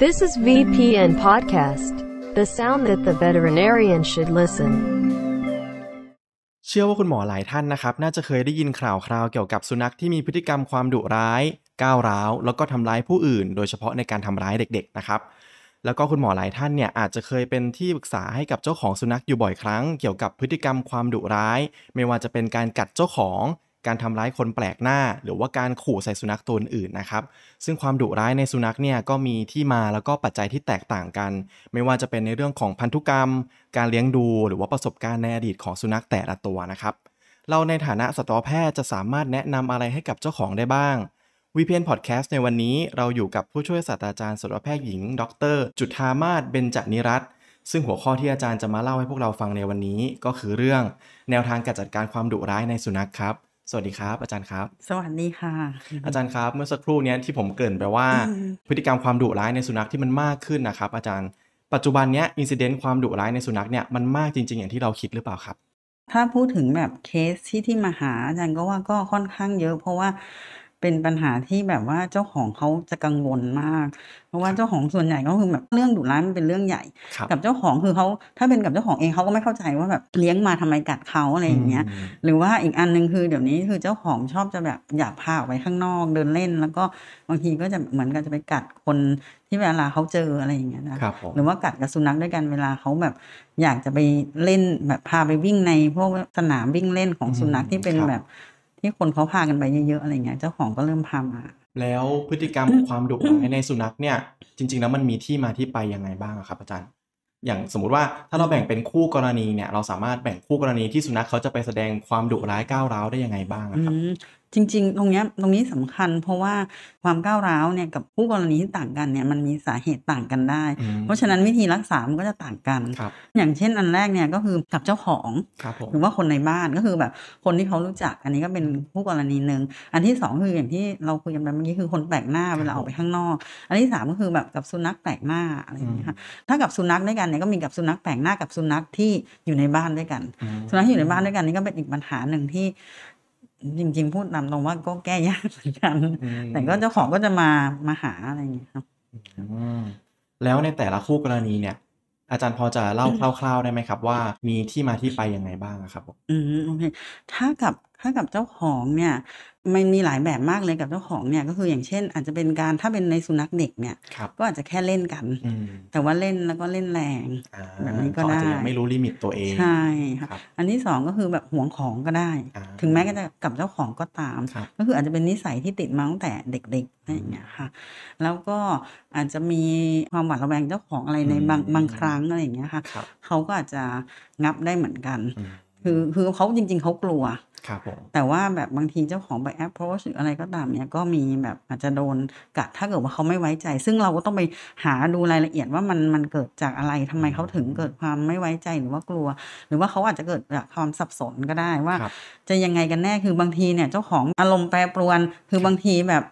This is VPN Podcast the sound that the veterinarian should listen เชื่อว่าคุณหมอหลายท่านนะครับน่าจะเคยได้ยินข่าวคราวเกี่ยวกับสุนัขที่มีพฤติกรรมความดุร้าย ก้าวร้าวแล้วก็ทำร้ายผู้อื่นโดยเฉพาะในการทำร้ายเด็ก ๆนะครับ แล้วก็คุณหมอหลายท่านเนี่ยอาจจะเคยเป็นที่ปรึกษาให้กับเจ้าของสุนัขอยู่บ่อยครั้ง เกี่ยวกับพฤติกรรมความดุร้าย ไม่ว่าจะเป็นการกัดเจ้าของการทำร้ายคนแปลกหน้าหรือว่าการขู่ใส่สุนัขตัวอื่นนะครับ ซึ่งความดุร้ายในสุนัขเนี่ยก็มีที่มาแล้วก็ปัจจัยที่แตกต่างกัน ไม่ว่าจะเป็นในเรื่องของพันธุกรรม การเลี้ยงดูหรือว่าประสบการณ์ในอดีตของสุนัขแต่ละตัวนะครับ เราในฐานะสัตวแพทย์จะสามารถแนะนำอะไรให้กับเจ้าของได้บ้างวีเพนพอดแคสต์ในวันนี้ เราอยู่กับผู้ช่วยศาสตราจารย์สัตวแพทย์หญิงดร จุธามาศเบญจนิรัต์ซึ่งหัวข้อที่อาจารย์จะมาเล่าให้พวกเราฟังในวันนี้ ก็คือเรื่อง แนวทางการจัดการความดุร้ายในสุนัขครับสวัสดีครับอาจารย์ครับ สวัสดีค่ะ อาจารย์ครับเมื่อสักครู่นี้ที่ผมเกริ่นไปว่า พฤติกรรมความดุร้ายในสุนัขที่มันมากขึ้นนะครับอาจารย์ ปัจจุบันนี้อินซิเดนต์ความดุร้ายในสุนัขเนี่ยมันมากจริงๆอย่างที่เราคิดหรือเปล่าครับถ้าพูดถึงแบบเคสที่ที่มาหาอาจารย์ก็ว่าก็ค่อนข้างเยอะ เพราะว่าเป็นปัญหาที่แบบว่าเจ้าของเขาจะกังวลมาก เพราะว่าเจ้าของส่วนใหญ่ก็คือแบบเรื่องดุร้ายมันเป็นเรื่องใหญ่ กับเจ้าของคือเขาถ้าเป็นกับเจ้าของเองเขาก็ไม่เข้าใจว่าแบบเลี้ยงมาทำไมกัดเขาอะไรอย่างเงี้ยหรือว่าอีกอันนึงคือเดี๋ยวนี้คือเจ้าของชอบจะแบบอยากพาออกไปข้างนอกเดินเล่นแล้วก็บางทีก็จะเหมือนกันจะไปกัดคนที่เวลาเขาเจออะไรอย่างเงี้ยนะหรือว่ากัดกับสุนัขด้วยกันเวลาเขาแบบอยากจะไปเล่นแบบพาไปวิ่งในพวกสนามวิ่งเล่นของสุนัขที่เป็นแบบที่คนเขาพากันไปเยอะๆอะไรเงี้ยเจ้าของก็เริ่มพามาแล้วพฤติกรรมความดุร้ายในสุนัขเนี่ยจริงๆแล้วมันมีที่มาที่ไปยังไงบ้างครับ อาจารย์ อย่างสมมุติว่าถ้าเราแบ่งเป็นคู่กรณีเนี่ย เราสามารถแบ่งคู่กรณีที่สุนัขเขาจะไปแสดงความดุร้ายก้าวร้าวได้ยังไงบ้างครับจริงๆ ตรงนี้ตรงนี้สำคัญเพราะว่าความก้าวร้าวเนี่ยกับผู้กรณีที่ต่างกันเนี่ยมันมีสาเหตุต่างกันได้ เพราะฉะนั้นวิธีรักษา มันก็จะต่างกัน อย่างเช่นอันแรกเนี่ยก็คือกับเจ้าของ หรือว่าคนในบ้าน ก็คือแบบคนที่เขารู้จัก อันนี้ก็เป็นผู้กรณีหนึ่ง อันที่2คืออย่างที่เราคุยกันไปเมื่อกี้คือคนแปลกหน้าเวลาออกไปข้างนอก อันที่3ก็คือแบบกับสุนัขแปลกหน้าอะไรอย่างเงี้ยค่ะถ้ากับสุนัขด้วยกันเนี่ยก็มีกับสุนัขแปลกหน้ากับสุนัขที่อยู่ในบ้านด้วยกัน สุนัขที่อยู่ในบ้านด้วยกันนี่ก็เป็นอีกปัญหาหนึ่งที่จริงๆ พูดนำตรงว่าก็แก้ยากเหมือนกันแต่ก็เจ้าของก็จะมามาหาอะไรอย่างเงี้ยครับแล้วในแต่ละคู่กรณีเนี่ย อาจารย์พอจะเล่าคร่าวๆได้ไหมครับว่ามีที่มาที่ไปยังไงบ้างครับอืมโอเคถ้ากับถ้ากับเจ้าของเนี่ยมันมีหลายแบบมากเลยกับเจ้าของเนี่ยก็คืออย่างเช่นอาจจะเป็นการถ้าเป็นในสุนัขเด็กเนี่ยก็อาจจะแค่เล่นกัน แต่ว่าเล่นแล้วก็เล่นแรงแบบนี้ก็ได้อาจจะยังไม่รู้ลิมิตตัวเอง ใช่ค่ะอันที่สองก็คือแบบห่วงของก็ได้ ถึงแม้ก็จะกับเจ้าของก็ตาม ก็คืออาจจะเป็นนิสัยที่ติดมาตั้งแต่เด็ก ๆนั่นอย่างเงี้ยค่ะ แล้วก็อาจจะมีความหวาดระแวงเจ้าของอะไรในบางบางครั้งอะไรอย่างเงี้ยค่ะเขาก็อาจจะงับได้เหมือนกัน คือคือเขาจริง ๆเขากลัวครับผมแต่ว่าแบบบางทีเจ้าของไปแอปโพสหรืออะไรก็ตามเนี่ยก็มีแบบอาจจะโดนกัดถ้าเกิดว่าเขาไม่ไว้ใจ ซึ่งเราก็ต้องไปหาดูรายละเอียดว่ามันมันเกิดจากอะไรทำไมเขาถึงเกิดความไม่ไว้ใจหรือว่ากลัว หรือว่าเขาอาจจะเกิดจากความสับสนก็ได้ว่า จะยังไงกันแน่ คือบางทีเนี่ยเจ้าของอารมณ์แปรปรวน คือบางทีแบบ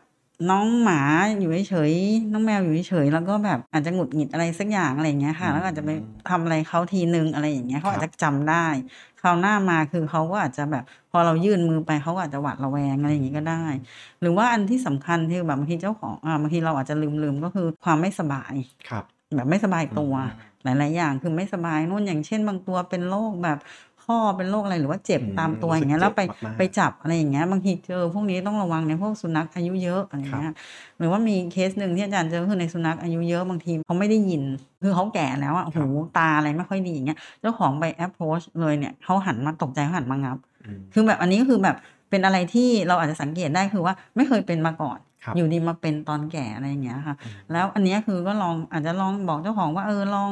น้องหมาอยู่เฉยน้องแมวอยู่เฉยแล้วก็แบบอาจจะหงุดหงิดอะไรสักอย่างอะไรอย่างเงี้ยค่ะ แล้วอาจจะไปทำอะไรเขาทีนึงอะไรอย่างเงี้ยเขาอาจจะจำได้ คราวหน้ามาคือเขาก็อาจจะแบบพอเรายื่นมือไปเขาอาจจะหวาดระแวงอะไรอย่างงี้ก็ได้ หรือว่าอันที่สำคัญคือแบบบางทีเจ้าของอ่าบางทีเราอาจจะลืมลืมก็คือความไม่สบาย ครับ แบบไม่สบายตัวหลายๆอย่าง คือไม่สบายนู่นอย่างเช่น บางตัวเป็นโรคแบบข้อเป็นโรคอะไรหรือว่าเจ็บตามตัวอย่างเงี้ยแล้วไปไปจับอะไรอย่างเงี้ยบางทีเจอ พวกนี้ต้องระวังในพวกสุนัขอายุเยอะอะไรเงี้ยหรือว่ามีเคสหนึ่งที่อาจารย์เจอคือในสุนัขอายุเยอะบางทีเขาไม่ได้ยินคือเขาแก่แล้วอ่ะหูตาอะไรไม่ค่อยดีอย่างเงี้ยเจ้าของไปแอปโพสเลยเนี่ยเขาหันมาตกใจเขาหันมางับ คือแบบอันนี้ก็คือแบบเป็นอะไรที่เราอาจจะสังเกตได้คือว่าไม่เคยเป็นมาก่อนอยู่ดีมาเป็นตอนแก่อะไรอย่างเงี้ยค่ะ แล้วอันนี้คือก็ลองอาจจะลองบอกเจ้าของว่าเออลอง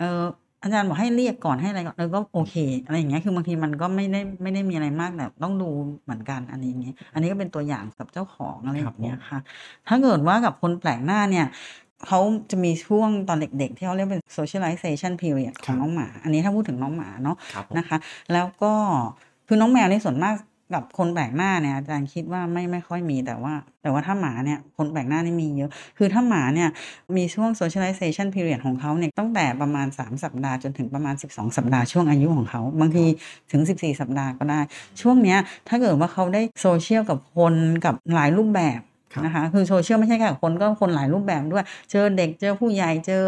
เอออาจารย์บอกให้เรียกก่อนให้อะไรก่อนเล้วก็โอเค อะไรอย่างเงี้ยคือบางทีมันก็ไม่ได้ไม่ได้มีอะไรมากแต่ต้องดูเหมือนกันอันนี้อย่างเงี้ยอันนี้ก็เป็นตัวอย่างกับเจ้าของอะไรอย่างเงี้ยค่ะ ถ้าเกิดว่ากับคนแปลกหน้าเนี่ยเขาจะมีช่วงตอนเด็ก ๆ ที่เขาเรียกเป็น socialization period ของน้องหมา อันนี้ถ้าพูดถึงน้องหมาเนาะนะคะ แล้วก็คือน้องแมวในส่วนมากกับคนแปลกหน้าเนี่ยอาจารย์คิดว่าไม่ไม่ค่อยมีแต่ว่า แต่ว่าถ้าหมาเนี่ยคนแปลกหน้านี่มีเยอะ คือถ้าหมาเนี่ยมีช่วง socialization period ของเขาเนี่ยตั้งแต่ประมาณ 3 สัปดาห์จนถึงประมาณ 12 สัปดาห์ช่วงอายุของเขา บางทีถึง 14 สัปดาห์ก็ได้ ช่วงเนี้ยถ้าเกิดว่าเขาได้โซเชียลกับคนกับหลายรูปแบบนะคะคือโซเชียลไม่ใช่แค่คนก็คนหลายรูปแบบด้วยเจอเด็กเจอผู้ใหญ่เจอ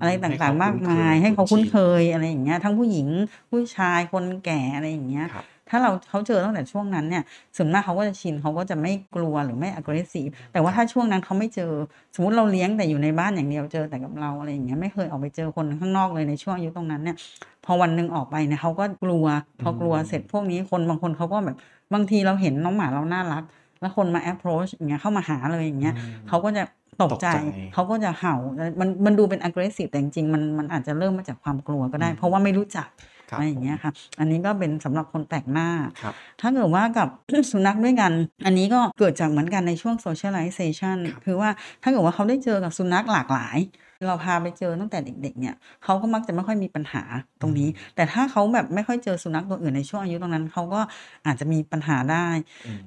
อะไรต่างๆมากมายให้เขาคุ้นเคยอะไรอย่างเงี้ยทั้งผู้หญิงผู้ชายคนแก่อะไรอย่างเงี้ยถ้าเราเขาเจอตั้งแต่ช่วงนั้นเนี่ยส่วนมากเขาก็จะชินเขาก็จะไม่กลัวหรือไม่ aggressive แต่ว่าถ้าช่วงนั้นเขาไม่เจอสมมติเราเลี้ยงแต่อยู่ในบ้านอย่างเดียวเจอแต่กับเรา อะไรอย่างเงี้ยไม่เคยออกไปเจอคนข้างนอกเลยในช่วงอายุตรงนั้นเนี่ยพอวันหนึ่งออกไปเนี่ยเขาก็กลัว พอกลัวเสร็จพวกนี้คนบางคนเขาก็แบบบางทีเราเห็นน้องหมาเราน่ารัก แล้วคนมา approach อย่างเงี้ยเข้ามาหาเลยอย่างเงี้ยเขาก็จะตกใจเขาก็จะเห่ามันมันดูเป็น aggressive แต่จริงมันมันอาจจะเริ่มมาจากความกลัวก็ได้ เพราะว่าไม่รู้จักอะไรอย่างเงี้ยค่ะ อันนี้ก็เป็นสำหรับคนแปลกหน้า ถ้าเกิดว่ากับสุนัขด้วยกัน อันนี้ก็เกิดจากเหมือนกันในช่วงโซเชียลไลเซชันคือว่าถ้าเกิดว่าเขาได้เจอกับสุนัขหลากหลายเราพาไปเจอตั้งแต่เด็กๆ เนี่ยเขาก็มักจะไม่ค่อยมีปัญหาตรงนี้ แต่ถ้าเขาแบบไม่ค่อยเจอสุนัขตัวอื่นในช่วงอายุตรงนั้นเขาก็อาจจะมีปัญหาได้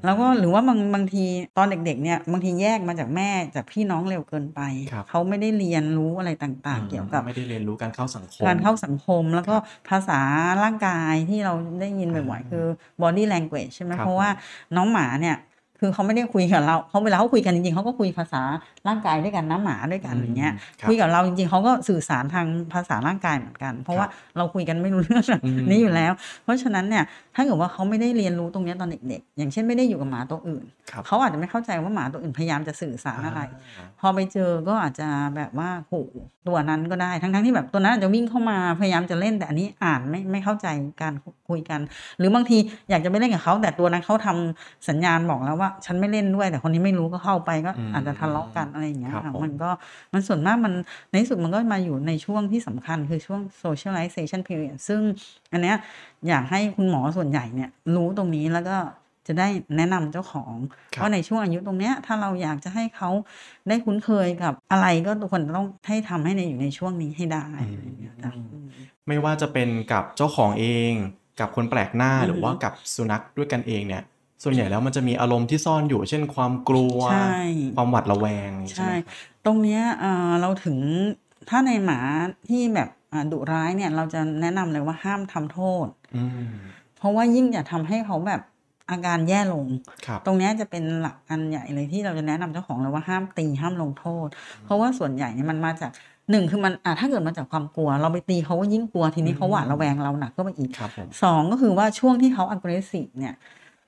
แล้วก็หรือว่าบางบางทีตอนเด็กๆ เนี่ยบางทีแยกมาจากแม่จากพี่น้องเร็วเกินไปเขาไม่ได้เรียนรู้อะไรต่างๆ เกี่ยวกับไม่ได้เรียนรู้การเข้าสังคมการเข้าสังคม แล้วก็ภาษาร่างกายที่เราได้ยินบ่อยๆคือ body language ใช่ไหมเพราะว่าน้องหมาเนี่ยคือเขาไม่ได้คุยกับเราเขาเวลาเขาคุยกันจริงๆเขาก็คุยภาษาร่างกายด้วยกันน้ำหมาด้วยกันอย่างเงี้ย คุยกับเราจริง ๆ เขาก็สื่อสารทางภาษาร่างกายเหมือนกัน เพราะว่าเราคุยกันไม่รู้เรื่องนี้อยู่แล้ว เพราะฉะนั้นเนี่ยถ้าเกิดว่าเขาไม่ได้เรียนรู้ตรงนี้ตอนเด็กๆ อย่างเช่นไม่ได้อยู่กับหมาตัวอื่นเขาอาจจะไม่เข้าใจว่าหมาตัวอื่นพยายามจะสื่อสารอะไร พอไปเจอก็อาจจะแบบว่าโหตัวนั้นก็ได้ ทั้งๆที่แบบตัวนั้นอาจจะวิ่งเข้ามาพยายามจะเล่นแต่อันนี้อ่านไม่ไม่เข้าใจการคุยกัน หรือบางทีอยากจะไม่เล่นกับเขาแต่ตัวนั้นเขาทำสัญญาณบอกแล้วว่า ฉันไม่เล่นด้วยแต่คนนี้ไม่รู้ก็เข้าไปก็อาจจะทะเลาะกันอะไรอย่างเงี้ยมันก็มันส่วนมากมันในสุดมันก็มาอยู่ในช่วงที่สำคัญคือช่วง socialization period ซึ่งอันนี้อยากให้คุณหมอส่วนใหญ่เนี่ยรู้ตรงนี้แล้วก็จะได้แนะนำเจ้าของว่าในช่วงอายุตรงเนี้ยถ้าเราอยากจะให้เขาได้คุ้นเคยกับอะไรก็ทุกคนต้องให้ทำให้ในอยู่ในช่วงนี้ให้ได้ ไม่ว่าจะเป็นกับเจ้าของเอง กับคนแปลกหน้าหรือว่ากับสุนัขด้วยกันเองเนี่ย ส่วนใหญ่แล้วมันจะมีอารมณ์ที่ซ่อนอยู่ เช่น ความกลัวความหวาดระแวงใช่ตรงเนี้ยเราถึงถ้าในหมาที่แบบดุร้ายเนี่ยเราจะแนะนำเลยว่าห้ามทำโทษ เพราะว่ายิ่งอย่าทำให้เขาแบบอาการแย่ลง ตรงนี้จะเป็นหลักอันใหญ่เลยที่เราจะแนะนำเจ้าของเลยว่าห้ามตีห้ามลงโทษ เพราะว่าส่วนใหญ่เนี่ยมันมาจากหนึ่งคือมันอ่ะถ้าเกิดมาจากความกลัว เราไปตีเขาก็ยิ่งกลัวทีนี้เขาหวาดระแวงเราหนักก็ไปอีกสองก็คือว่าช่วงที่เขา aggressive เนี่ย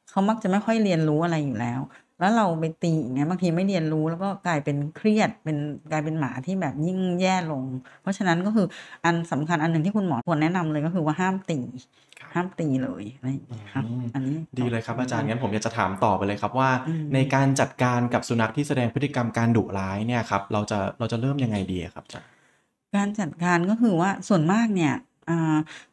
เขามักจะไม่ค่อยเรียนรู้อะไรอยู่แล้วแล้วเราไปตีอย่างเงี้ยบางทีไม่เรียนรู้แล้วก็กลายเป็นเครียดเป็นกลายเป็นหมาที่แบบยิ่งแย่ลง เพราะฉะนั้นก็คืออันสำคัญอันหนึ่งที่คุณหมอควรแนะนำเลยก็คือว่าห้ามตีห้ามตีเลยนะครับ อันนี้ดีเลยครับอาจารย์งั้นผมอยากจะถามต่อไปเลยครับว่า ในการจัดการกับสุนัขที่แสดงพฤติกรรมการดุร้ายเนี่ยครับ เราจะเราจะเริ่มยังไงดีครับจาะการจัดการก็คือว่าส่วนมากเนี่ย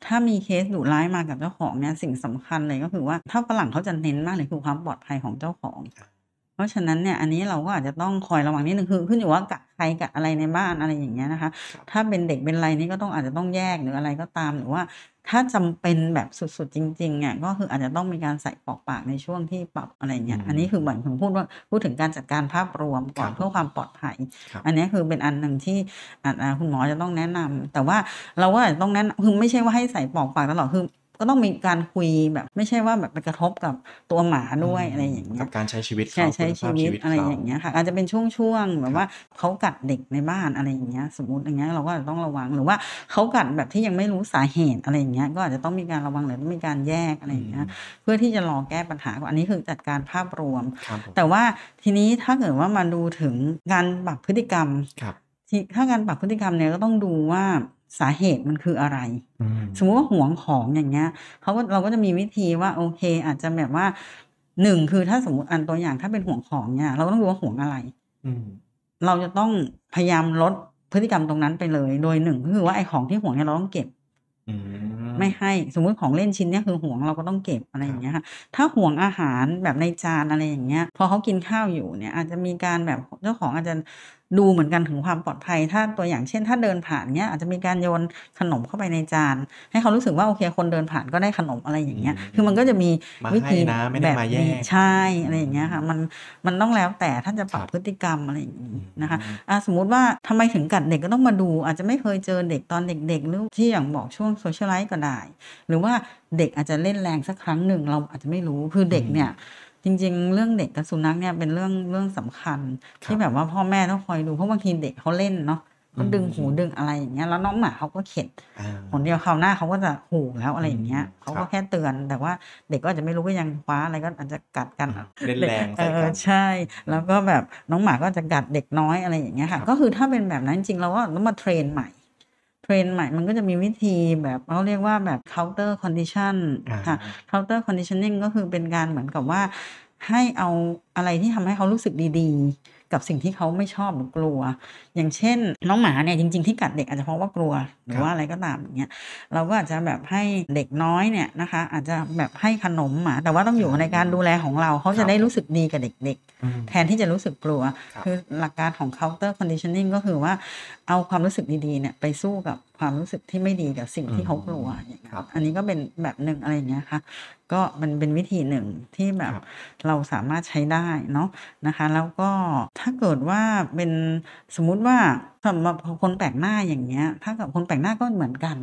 ถ้ามีเคสดุร้ายมากับเจ้าของเนี่ยสิ่งสำคัญเลยก็คือว่าถ้าฝรั่งเขาจะเน้นมากเลยคือความปลอดภัยของเจ้าของเพราะฉะนั้นเนี่ยอันนี้เราก็อาจจะต้องคอยระวังนิดนึงคือ ขึ้นอยู่ว่ากัดใครกัดอะไรในบ้านอะไรอย่างเงี้ยนะคะ ถ้าเป็นเด็กเป็นอะไรนี่ก็ต้องอาจจะต้องแยกหรืออะไรก็ตามหรือว่า ถ้าจำเป็นแบบสุด ๆจริงๆเนี่ยก็คืออาจจะต้องมีการใส่ปอกปากในช่วงที่ปรับอะไรเงี้ยอันนี้คือเหมือนผมพูดว่าพูดถึงการจัดการภาพรวมก่อนเพื่อความปลอดภัย อันนี้คือเป็นอันหนึ่งที่คุณหมอจะต้องแนะนำ แต่ว่าเราก็อาจจะต้องแนะนำคือไม่ใช่ว่าให้ใส่ปอกปากตลอดคือก็ต้องมีการคุยแบบไม่ใช่ว่าแบบไปกระทบกับตัวหมาด้วยอะไรอย่างเงี้ย การใช้ชีวิตเขาใช้ชีวิตอะไรอย่างเงี้ยค่ะอาจจะเป็นช่วงๆแบบว่าเขากัดเด็กในบ้านอะไรอย่างเงี้ยสมมติอย่างเงี้ยเราก็ต้องระวังหรือว่าเขากัดแบบที่ยังไม่รู้สาเหตุอะไรอย่างเงี้ยก็อาจจะต้องมีการระวังหรือต้องมีการแยกอะไรอย่างเงี้ยเพื่อที่จะรอแก้ปัญหาอันนี้คือจัดการภาพรวม แต่ว่าทีนี้ถ้าเกิดว่ามาดูถึงการปรับพฤติกรรมถ้าการปรับพฤติกรรมเนี่ยก็ต้องดูว่าสาเหตุมันคืออะไร สมมุติว่าห่วงของอย่างเงี้ยเขาก็เราก็จะมีวิธีว่าโอเค อาจจะแบบว่าหนึ่งคือถ้าสมมติอันตัวอย่างถ้าเป็นห่วงของเนี่ย เราต้องรู้ว่าห่วงอะไร เราจะต้องพยายามลดพฤติกรรมตรงนั้นไปเลย โดยหนึ่งก็คือว่าไอ้ของที่ห่วงเนี่ยเราต้องเก็บไม่ให้สมมติของเล่นชิ้นเนี้คือห่วงเราก็ต้องเก็บอะไรอย่างเงี้ยค่ะถ้าห่วงอาหารแบบในจานอะไรอย่างเงี้ยพอเขากินข้าวอยู่เนี่ยอาจจะมีการแบบเจ้าของอาจจะดูเหมือนกันถึงความปลอดภัยถ้าตัวอย่างเช่นถ้าเดินผ่านเนี้ยอาจจะมีการโยนขนมเข้าไปในจาน ให้เขารู้สึกว่าโอเคคนเดินผ่านก็ได้ขนมอะไรอย่างเงี้ย คือมันก็จะมีวิธีแบบนี้ใช่อะไรอย่างเงี้ยค่ะมันมันต้องแล้วแต่ท่านจะปรับพฤติกรรมอะไรอย่างงี้นะคะะสมมุติว่าทำไมถึงกัดเด็กก็ต้องมาดู อาจจะไม่เคยเจอเด็กตอนเด็กๆหรือที่อย่างบอกช่วงโซเชียลไลฟ์ก็ได้ หรือว่าเด็กอาจจะเล่นแรงสักครั้งหนึ่งเราอาจจะไม่รู้คือเด็กเนี่ยจริงๆ เรื่องเด็กกับสุนัขเนี่ยเป็นเรื่องเรื่องสำคัญที่แบบว่าพ่อแม่ต้องคอยดูเพราะบางทีเด็กเขาเล่นเนาะเขาดึงหูดึงอะไรอย่างเงี้ยแล้วน้องหมาเขาก็เข็ดผนเดียวคราวหน้าเขาก็จะหูแล้วอะไรอย่างเงี้ยเขาก็แค่เตือนแต่ว่าเด็กก็จะไม่รู้ว่ายังคว้าอะไรก็อาจจะกัดกันเล่นแรงใช่ แล้วก็แบบน้องหมาก็จะกัดเด็กน้อยอะไรอย่างเงี้ยค่ะก็คือถ้าเป็นแบบนั้นจริงเราก็ต้องมาเทรนใหม่ทรนใหม่มันก็จะมีวิธีแบบเขาเรียกว่าแบบ counter condition ค่ะ counter conditioning ก็คือเป็นการเหมือนกับว่าให้เอาอะไรที่ทำให้เขารู้สึกดี ๆกับสิ่งที่เขาไม่ชอบหรือกลัว อย่างเช่น น้องหมาเนี่ย จริงๆที่กัดเด็กอาจจะเพราะว่ากลัว หรือว่าอะไรก็ตามอย่างเงี้ยเราก็อาจจะแบบให้เด็กน้อยเนี่ยนะคะ อาจจะแบบให้ขนมหมาแต่ว่าต้องอยู่ในการดูแลของเราเขาจะได้รู้สึกดีกับเด็กๆ แทนที่จะรู้สึกกลัว คือหลักการของ counter conditioning ก็คือว่าเอาความรู้สึกดีๆเนี่ยไปสู้กับความรู้สึกที่ไม่ดีกับสิ่งที่เขากลัวอย่างเงี้ยอันนี้ก็เป็นแบบหนึ่งอะไรเงี้ยค่ะก็มันเป็นวิธีหนึ่งที่แบบเราสามารถใช้ได้เนาะนะคะ แล้วก็ถ้าเกิดว่าเป็นสมมุติว่าสำหรับคนแปลกหน้าอย่างเงี้ยถ้ากับคนแปลกหน้าก็เหมือนกัน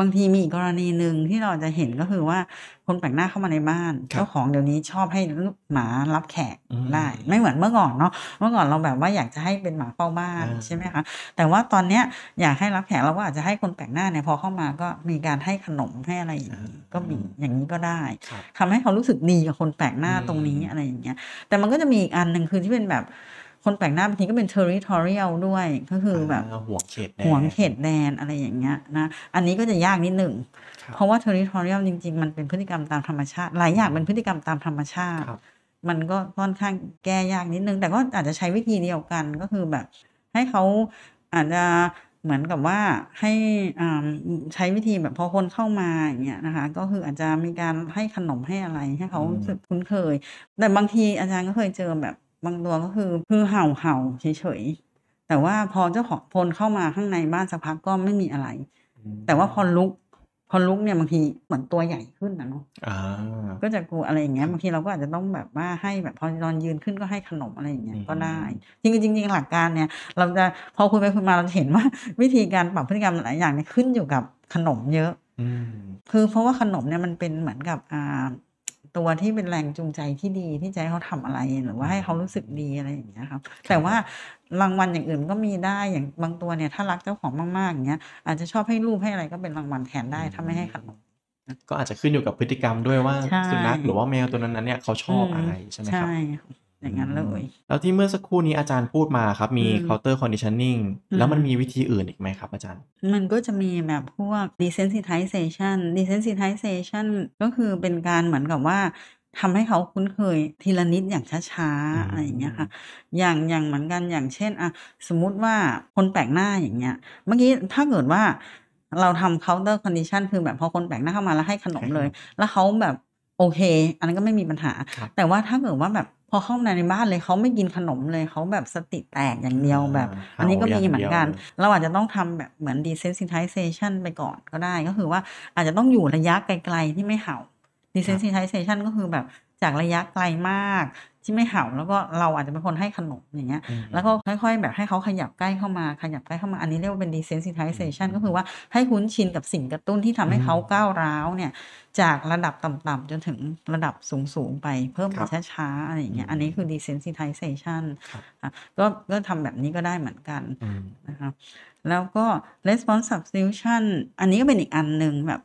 บางทีมีกรณีหนึ่งที่เราจะเห็นก็คือว่าคนแปลกหน้าเข้ามาในบ้านเจ้าของเดี๋ยวนี้ชอบให้ลูกหมารับแขกได้ ไม่เหมือนเมื่อก่อนเนาะเมื่อก่อนเราแบบว่าอยากจะให้เป็นหมาเฝ้าบ้านใช่ไหมคะแต่ว่าตอนเนี้ยอยากให้รับแขกเราก็อาจจะให้คนแปลกหน้าเนี่ยพอเข้ามาก็มีการให้ขนมให้อะไรอย่างนี้ก็มีอย่างนี้ก็ได้ ทำให้เขารู้สึกดีกับคนแปลกหน้าตรงนี้อะไรอย่างเงี้ย แต่มันก็จะมีอีกอันหนึ่งคือที่เป็นแบบคนแปลกหน้าบางทีก็เป็น territorial ด้วย ก็คือแบบห่วงเขตแดนห่วงเขตแดนอะไรอย่างเงี้ยนะอันนี้ก็จะยากนิดหนึ่งเพราะว่า territorial จริง ๆ มันเป็นพฤติกรรมตามธรรมชาติ หลายอย่างเป็นพฤติกรรมตามธรรมชาติมันก็ค่อนข้างแก้ยากนิดนึงแต่ก็อาจจะใช้วิธีเดียวกันก็คือแบบ ให้เขาอาจจะเหมือนกับว่าให้ใช้วิธีแบบพอคนเข้ามาอย่างเงี้ยนะคะ ก็คืออาจจะมีการให้ขนมให้อะไรให้เขาสึกคุ้นเคย แต่บางทีอาจารย์ก็เคยเจอแบบบางตัวก็คือคือเห่าเห่าเฉยๆ แต่ว่าพอเจ้าของพลเข้ามาข้างในบ้านสักพักก็ไม่มีอะไร แต่ว่าพอลุก พอลุกเนี่ยบางทีเหมือนตัวใหญ่ขึ้นนะเนาะก็จะกลัวอะไรอย่างเงี้ยบางทีเราก็อาจจะต้องแบบว่าให้แบบพอนอนยืนขึ้นก็ให้ขนมอะไรอย่างเงี้ยก็ได้ จริงจริงหลักการเนี่ย เราจะพอคุยไปคุยมาเราจะเห็นว่า วิธีการปรับพฤติกรรมหลายอย่างเนี่ยขึ้นอยู่กับขนมเยอะ คือเพราะว่าขนมเนี่ยมันเป็นเหมือนกับอ่าตัวที่เป็นแรงจูงใจที่ดีที่จะให้เขาทำอะไรหรือว่าให้เขารู้สึกดีอะไรอย่างเงี้ยครับ แต่ว่ารางวัลอย่างอื่นก็มีได้อย่างบางตัวเนี่ยถ้ารักเจ้าของมากๆอย่างเงี้ยอาจจะชอบให้รูปให้อะไรก็เป็นรางวัลแทนได้ ถ้าไม่ให้ขนมก็อาจจะขึ้นอยู่กับพฤติกรรมด้วยว่า สุนัขหรือว่าแมวตัวนั้นเนี่ยเขาชอบอะไรใช่ไหมครับใช่อย่างนั้นเลย แล้วที่เมื่อสักครู่นี้อาจารย์พูดมาครับ มี counter conditioning แล้วมันมีวิธีอื่นอีกไหมครับอาจารย์ มันก็จะมีแบบพวก desensitization desensitization ก็คือเป็นการเหมือนกับว่าทำให้เขาคุ้นเคยทีละนิดอย่างช้าๆอะไรอย่างเงี้ยค่ะ อย่างอย่างเหมือนกัน อย่างเช่นอะสมมุติว่าคนแปลกหน้าอย่างเงี้ย เมื่อกี้ถ้าเกิดว่าเราทำ counter condition คือแบบพอคนแปลกหน้าเข้ามาแล้วให้ขนมเลย แล้วเขาแบบโอเค อันนั้นก็ไม่มีปัญหา แต่ว่าถ้าเกิดว่าแบบพอเข้ามาในบ้านเลยเขาไม่กินขนมเลยเขาแบบสติแตกอย่างเดียวแบบ อันนี้ก็มีเหมือนกันเราอาจจะต้องทำแบบเหมือนดีเซนซิทิเซชันไปก่อนก็ได้ ก็คือว่าอาจจะต้องอยู่ระยะไกลๆที่ไม่เห่าดีเซนซิทิเซชันก็คือแบบจากระยะไกลมากที่ไม่เห่าแล้วก็เราอาจจะเป็นคนให้ขนมอย่างเงี้ย แล้วก็ค่อย ๆ แบบให้เขาขยับใกล้เข้ามาขยับใกล้เข้ามาอันนี้เรียกว่าเป็น desensitization ก็คือว่าให้คุ้นชินกับสิ่งกระตุ้นที่ทำให้เขาก้าวร้าวเนี่ย จากระดับต่ำๆ จนถึงระดับสูงๆไปเพิ่มไปช้าๆอะไรอย่างเงี้ยอันนี้คือ desensitization ก็ก็ทำแบบนี้ก็ได้เหมือนกันนะคะแล้วก็ response substitution อันนี้ก็เป็นอีกอันหนึ่งแบบ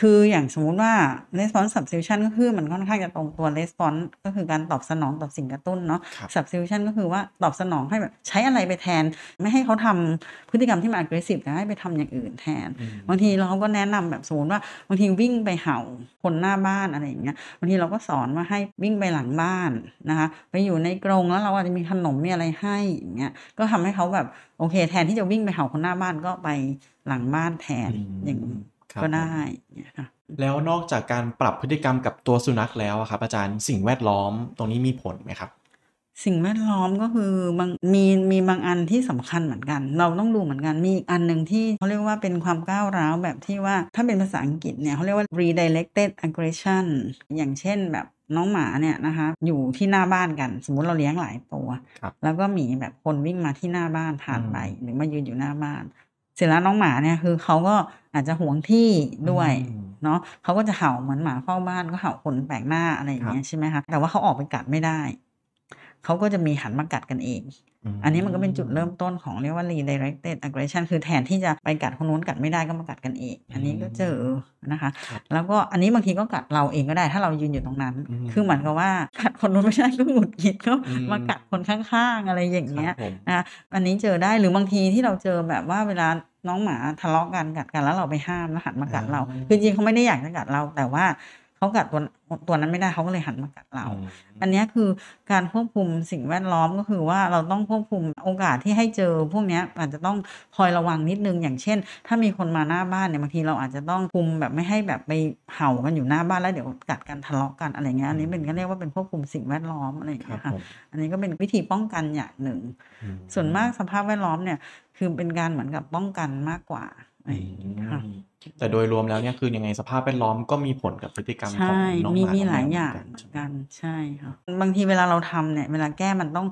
คืออย่างสมมติว่า response substitution ก็คือมันค่อนข้างจะตรงตัว response ก็คือการตอบสนองต่อสิ่งกระตุ้นเนาะ substitution ก็คือว่าตอบสนองให้แบบใช้อะไรไปแทนไม่ให้เขาทำพฤติกรรมที่มัน aggressive แต่ให้ไปทำอย่างอื่นแทนบางทีเราก็แนะนำแบบสมมติว่าบางทีวิ่งไปเห่าคนหน้าบ้านอะไรอย่างเงี้ยบางทีเราก็สอนว่าให้วิ่งไปหลังบ้านนะคะไปอยู่ในกรงแล้วเราอาจจะมีขนมมีอะไรให้อย่างเงี้ยก็ทำให้เขาแบบโอเค แทนที่จะวิ่งไปเห่าคนหน้าบ้านก็ไปหลังบ้านแทนอย่างก็ได้ค่ะแล้วนอกจากการปรับพฤติกรรมกับตัวสุนัขแล้วอะครับ อาจารย์สิ่งแวดล้อมตรงนี้มีผลไหมครับ สิ่งแวดล้อมก็คือบางมีมีบางอันที่สำคัญเหมือนกัน เราต้องดูเหมือนกันมีอีกอันหนึ่งที่เขาเรียกว่าเป็นความก้าวร้าวแบบที่ว่าถ้าเป็นภาษาอังกฤษเนี่ย เขาเรียกว่า redirected aggression อย่างเช่นแบบน้องหมาเนี่ยนะคะอยู่ที่หน้าบ้านกัน สมมุติเราเลี้ยงหลายตัว แล้วก็มีแบบคนวิ่งมาที่หน้าบ้านผ่านไปหรือมายืนอยู่หน้าบ้านเสร็จแล้วน้องหมาเนี่ยคือเขาก็อาจจะห่วงที่ด้วยเนาะเขาก็จะเห่าเหมือนหมาเฝ้าบ้านก็เห่าคนแปลกหน้าอะไรอย่างเงี้ยใช่ไหมคะแต่ว่าเขาออกไปกัดไม่ได้ เขาก็จะมีหันมากัดกันเองอันนี้มันก็เป็นจุดเริ่มต้นของเรียกว่า redirected aggression คือแทนที่จะไปกัดคนนู้นกัดไม่ได้ก็มากัดกันเอง อันนี้ก็เจอนะคะ แล้วก็อันนี้บางทีก็กัดเราเองก็ได้ ถ้าเรายืนอยู่ตรงนั้น คือเหมือนกับว่ากัดคนนู้นไม่ได้ก็หงุดหงิดก็มากัดคนข้างๆอะไรอย่างเงี้ยนะอันนี้เจอได้หรือบางทีที่เราเจอแบบว่าเวลาน้องหมาทะเลาะกันกัดกันแล้วเราไปห้ามแล้วหันมากัดเราคือจริงเขาไม่ได้อยากจะกัดเรา แต่ว่าเขากัดตัวตัวนั้นไม่ได้เขาก็เลยหันมากัดเรา อันนี้คือการควบคุมสิ่งแวดล้อมก็คือว่าเราต้องควบคุมโอกาสที่ให้เจอพวกนี้อาจจะต้องคอยระวังนิดนึง อย่างเช่นถ้ามีคนมาหน้าบ้านเนี่ยบางทีเราอาจจะต้องคุมแบบไม่ให้แบบไปเห่ากันอยู่หน้าบ้านแล้วเดี๋ยวกัดกันทะเลาะกันอะไรเงี้ยอันนี้เป็นก็เรียกว่าเป็นควบคุมสิ่งแวดล้อมอะไรอย่างเงี้ยค่ะอันนี้ก็เป็นวิธีป้องกันอย่างหนึ่ง ส่วนมากสภาพแวดล้อมเนี่ยคือเป็นการเหมือนกับป้องกันมากกว่าอะไรค่ะแต่โดยรวมแล้วเนี่ยคือยังไงสภาพแวดล้อมก็มีผลกับพฤติกรรมของน้องหมามีมีหลายอย่างเหมือนกันใช่ค่ะบางทีเวลาเราทำเนี่ยเวลาแก้มันต้อง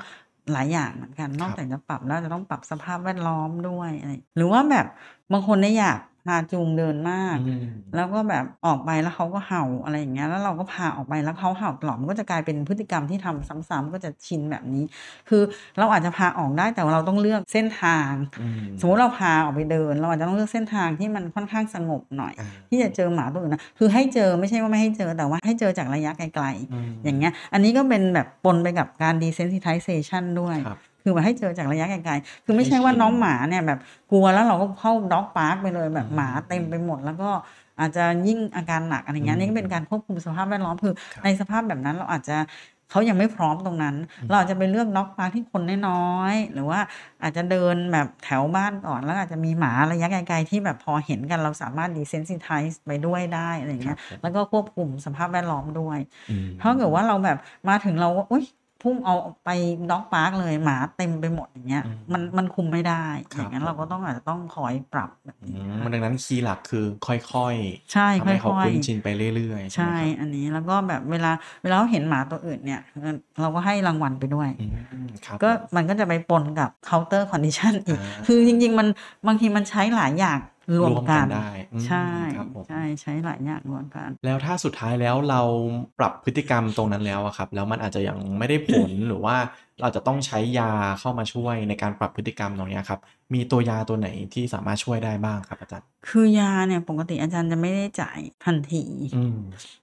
หลายอย่างเหมือนกัน นอกจากจะปรับแล้วจะต้องปรับสภาพแวดล้อมด้วยอะไรหรือว่าแบบบางคนเนี่ยอยากพาจูงเดินมาก แล้วก็แบบออกไปแล้วเขาก็เห่าอะไรอย่างเงี้ยแล้วเราก็พาออกไปแล้วเขาเห่าตลอดมันก็จะกลายเป็นพฤติกรรมที่ทำซ้ำๆก็จะชินแบบนี้ คือเราอาจจะพาออกได้แต่เราต้องเลือกเส้นทางสมมติเราพาออกไปเดิน เราอาจจะต้องเลือกเส้นทางที่มันค่อนข้างสงบหน่อย ที่จะเจอหมาตัวอื่นนะคือให้เจอไม่ใช่ว่าไม่ให้เจอแต่ว่าให้เจอจากระยะไกลๆอย่างเงี้ย อันนี้ก็เป็นแบบปนไปกับการดีเซนซิไทเซชันด้วยคือมาให้เจอจากระยะไกลๆ คือไม่ใช่ว่าน้องหมาเนี่ยแบบกลัวแล้วเราก็เข้าด็อกพาร์คไปเลยแบบหมาเต็มไปหมด แล้วก็อาจจะยิ่งอาการหนักอะไรเงี้ยนี่ก็เป็นการควบคุมสภาพแวดล้อมคือในสภาพแบบนั้นเราอาจจะเขายังไม่พร้อมตรงนั้น เราอาจจะไปเลือกน็อกป์คที่คนน้อยๆหรือว่าอาจจะเดินแบบแถวบ้านก่อนแล้วอาจจะมีหมาระยะไกลๆที่แบบพอเห็นกันเราสามารถดีเซนซิไทส์ไปด้วยได้อะไรเงี้ยแล้วก็ควบคุมสภาพแวดล้อมด้วยเถ้าเกิดว่าเราแบบมาถึงเราอุ้ยพุ่งเอาไปด็อกพาร์กเลยหมาเต็มไปหมดอย่างเงี้ยมันมันคุมไม่ได้ อย่างนั้นเราก็ต้องอาจจะต้องคอยปรับแบบนี้มันดังนั้นคีย์หลักคือค่อยๆใช่ค่อยๆเขาคุ้นชินไปเรื่อยๆใช่ อันนี้แล้วก็แบบเวลาเวลาเห็นหมาตัวอื่นเนี่ย เราก็ให้รางวัลไปด้วยก็มันก็จะไปปนกับเคาน์เตอร์คอนดิชันอีกคือจริงๆ มันบางทีมันใช้หลายอย่างรวมกันได้ใช่ใช่ใช้หลายอย่างรวมกัน แล้วถ้าสุดท้ายแล้วเราปรับพฤติกรรมตรงนั้นแล้วอะครับ แล้วมันอาจจะยังไม่ได้ผลหรือว่าเราจะต้องใช้ยาเข้ามาช่วยในการปรับพฤติกรรมตรงนี้ครับ มีตัวยาตัวไหนที่สามารถช่วยได้บ้างครับอาจารย์ คือยาเนี่ยปกติอาจารย์จะไม่ได้จ่ายทันที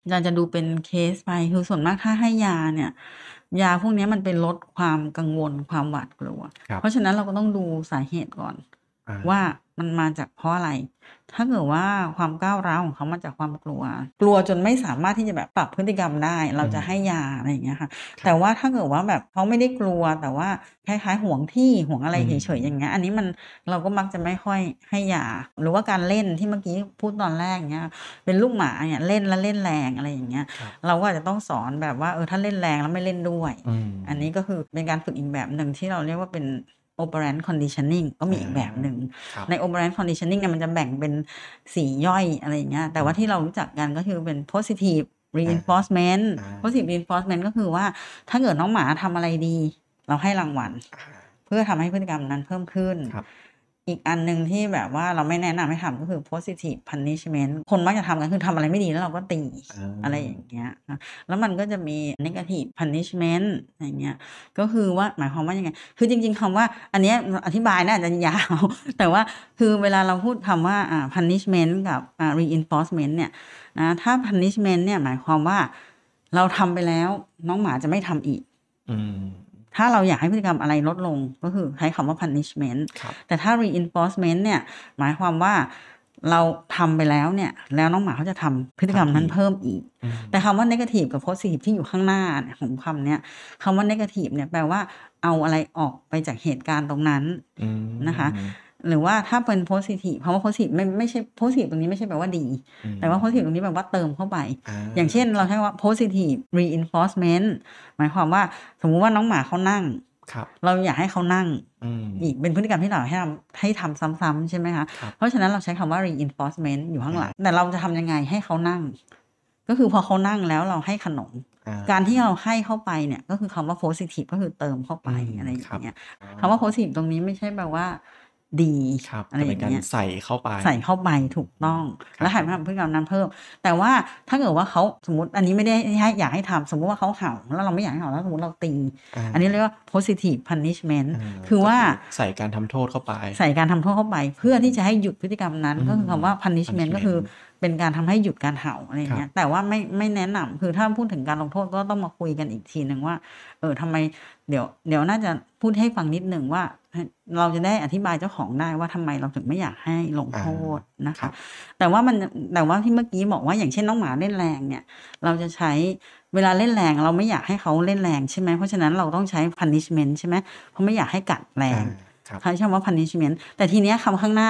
อาจารย์จะดูเป็นเคสไปคือส่วนมากถ้าให้ยาเนี่ย ยาพวกนี้มันเป็นลดความกังวลความหวาดกลัว เพราะฉะนั้นเราก็ต้องดูสาเหตุก่อน ว่ามันมาจากเพราะอะไร ถ้าเกิดว่าความก้าวร้าวของเขามาจากความกลัว กลัวจนไม่สามารถที่จะแบบปรับพฤติกรรมได้ เราจะให้ยาอะไรอย่างเงี้ยค่ะ แต่ว่าถ้าเกิดว่าแบบเขาไม่ได้กลัวแต่ว่าคล้ายๆห่วงที่ห่วงอะไรเฉยๆอย่างเงี้ย อันนี้มันเราก็มักจะไม่ค่อยให้ยา หรือว่าการเล่นที่เมื่อกี้พูดตอนแรกเงี้ย เป็นลูกหมาเนี่ยเล่นแล้วเล่นแรงอะไรอย่างเงี้ย เราก็อาจจะต้องสอนแบบว่าเออถ้าเล่นแรงแล้วไม่เล่นด้วย อันนี้ก็คือเป็นการฝึกอีกแบบหนึ่งที่เราเรียกว่าเป็น operant conditioning ก็มีอีกแบบหนึ่ง ใน operant conditioning เนี่ยมันจะแบ่งเป็นสี่ย่อยอะไรอย่างเงี้ยแต่ว่าที่เรารู้จักกันก็คือเป็น positive reinforcement positive reinforcement ก็คือว่าถ้าเกิดน้องหมาทำอะไรดี เราให้รางวัล เพื่อทำให้พฤติกรรมนั้นเพิ่มขึ้นอีกอันหนึ่งที่แบบว่าเราไม่แนะนำให้ทำก็คือ positive punishment คนมักจะทำกันคือทำอะไรไม่ดีแล้วเราก็ตีอะไรอย่างเงี้ยแล้วมันก็จะมี negative punishment อย่างเงี้ย ก็คือว่าหมายความว่ายังไงคือจริงๆ คำว่า อันนี้อธิบายน่าจะยาว แต่ว่าคือเวลาเราพูดคำว่า punishment กับ reinforcement เนี่ยนะถ้า punishment เนี่ยหมายความว่าเราทำไปแล้วน้องหมาจะไม่ทำอีก อืถ้าเราอยากให้พฤติกรรมอะไรลดลงก็คือใช้คำว่า punishment แต่ถ้า reinforcement เนี่ย หมายความว่าเราทำไปแล้วเนี่ย แล้วน้องหมาเขาจะทำพฤติกรรมนั้นเพิ่มอีก แต่คำว่า negative กับ positive ที่อยู่ข้างหน้าของคำเนี้ยคำว่า negative เนี่ยแปลว่าเอาอะไรออกไปจากเหตุการณ์ตรงนั้นนะคะหรือว่าถ้าเป็นโพสิทีเพราะว่าโพสิทีไม่ไม่ใช่โพสิทีตรงนี้ไม่ใช่แปลว่าดี แต่ว่าโพสิทีตรงนี้แปลว่าเติมเข้าไป อย่างเช่นเราใช้ว่าโพสิทีรีอินฟอสเมนต์หมายความว่าสมมุติว่าน้องหมาเขานั่งเราอยากให้เขานั่งอีกเป็นพฤติกรรมที่เราให้ทำให้ทำซ้ำๆใช่ไหมคะเพราะฉะนั้นเราใช้คำว่า reinforcement อยู่ข้างหลังแต่เราจะทำยังไงให้เขานั่ง ก็คือพอเขานั่งแล้วเราให้ขนมการที่เราให้เข้าไปเนี่ย ก็คือคำว่า positive ก็คือเติมเข้าไปอะไรอย่างเงี้ยคำว่า positive ตรงนี้ไม่ใช่แบบว่าดีอะไรอย่างเงี้ยใส่เข้าไปใส่เข้าไปถูกต้องแล้วหายไาทำพื่อการนั้นเพิ่ม แต่ว่าถ้าเกิดว่าเขาสมมติอันนี้ไม่ได้ให้อยากให้ทำสมมุติว่าเขาเห่า แล้วเราไม่อยากให้เห่า แล้วสมมติเราตีอันนี้เรียกว่า positive punishment คือว่าใส่การทำโทษเข้าไป ใส่การทำโทษเข้าไปเพื่อที่จะให้หยุดพฤติกรรมนั้นก็คือคำว่า punishment ก็คือเป็นการทำให้หยุดการเห่าอะไรเงี้ยแต่ว่าไม่ไม่แนะนำคือถ้าพูดถึงการลงโทษก็ต้องมาคุยกันอีกทีหนึ่งว่าเออทาไมเดี๋ยว เดี๋ยวน่าจะพูดให้ฟังนิดหนึ่งว่าเราจะได้อธิบายเจ้าของได้ว่าทำไมเราถึงไม่อยากให้ลงโทษนะคะแต่ว่ามันแต่ว่าที่เมื่อกี้บอกว่าอย่างเช่นน้องหมาเล่นแรงเนี่ยเราจะใช้เวลาเล่นแรง เราไม่อยากให้เขาเล่นแรง ใช่ไหมเพราะฉะนั้นเราต้องใช้ punishment ใช่ไหมเพราะไม่อยากให้กัดแรงใช่ไหมว่า punishment แต่ทีเนี้ยคำข้างหน้า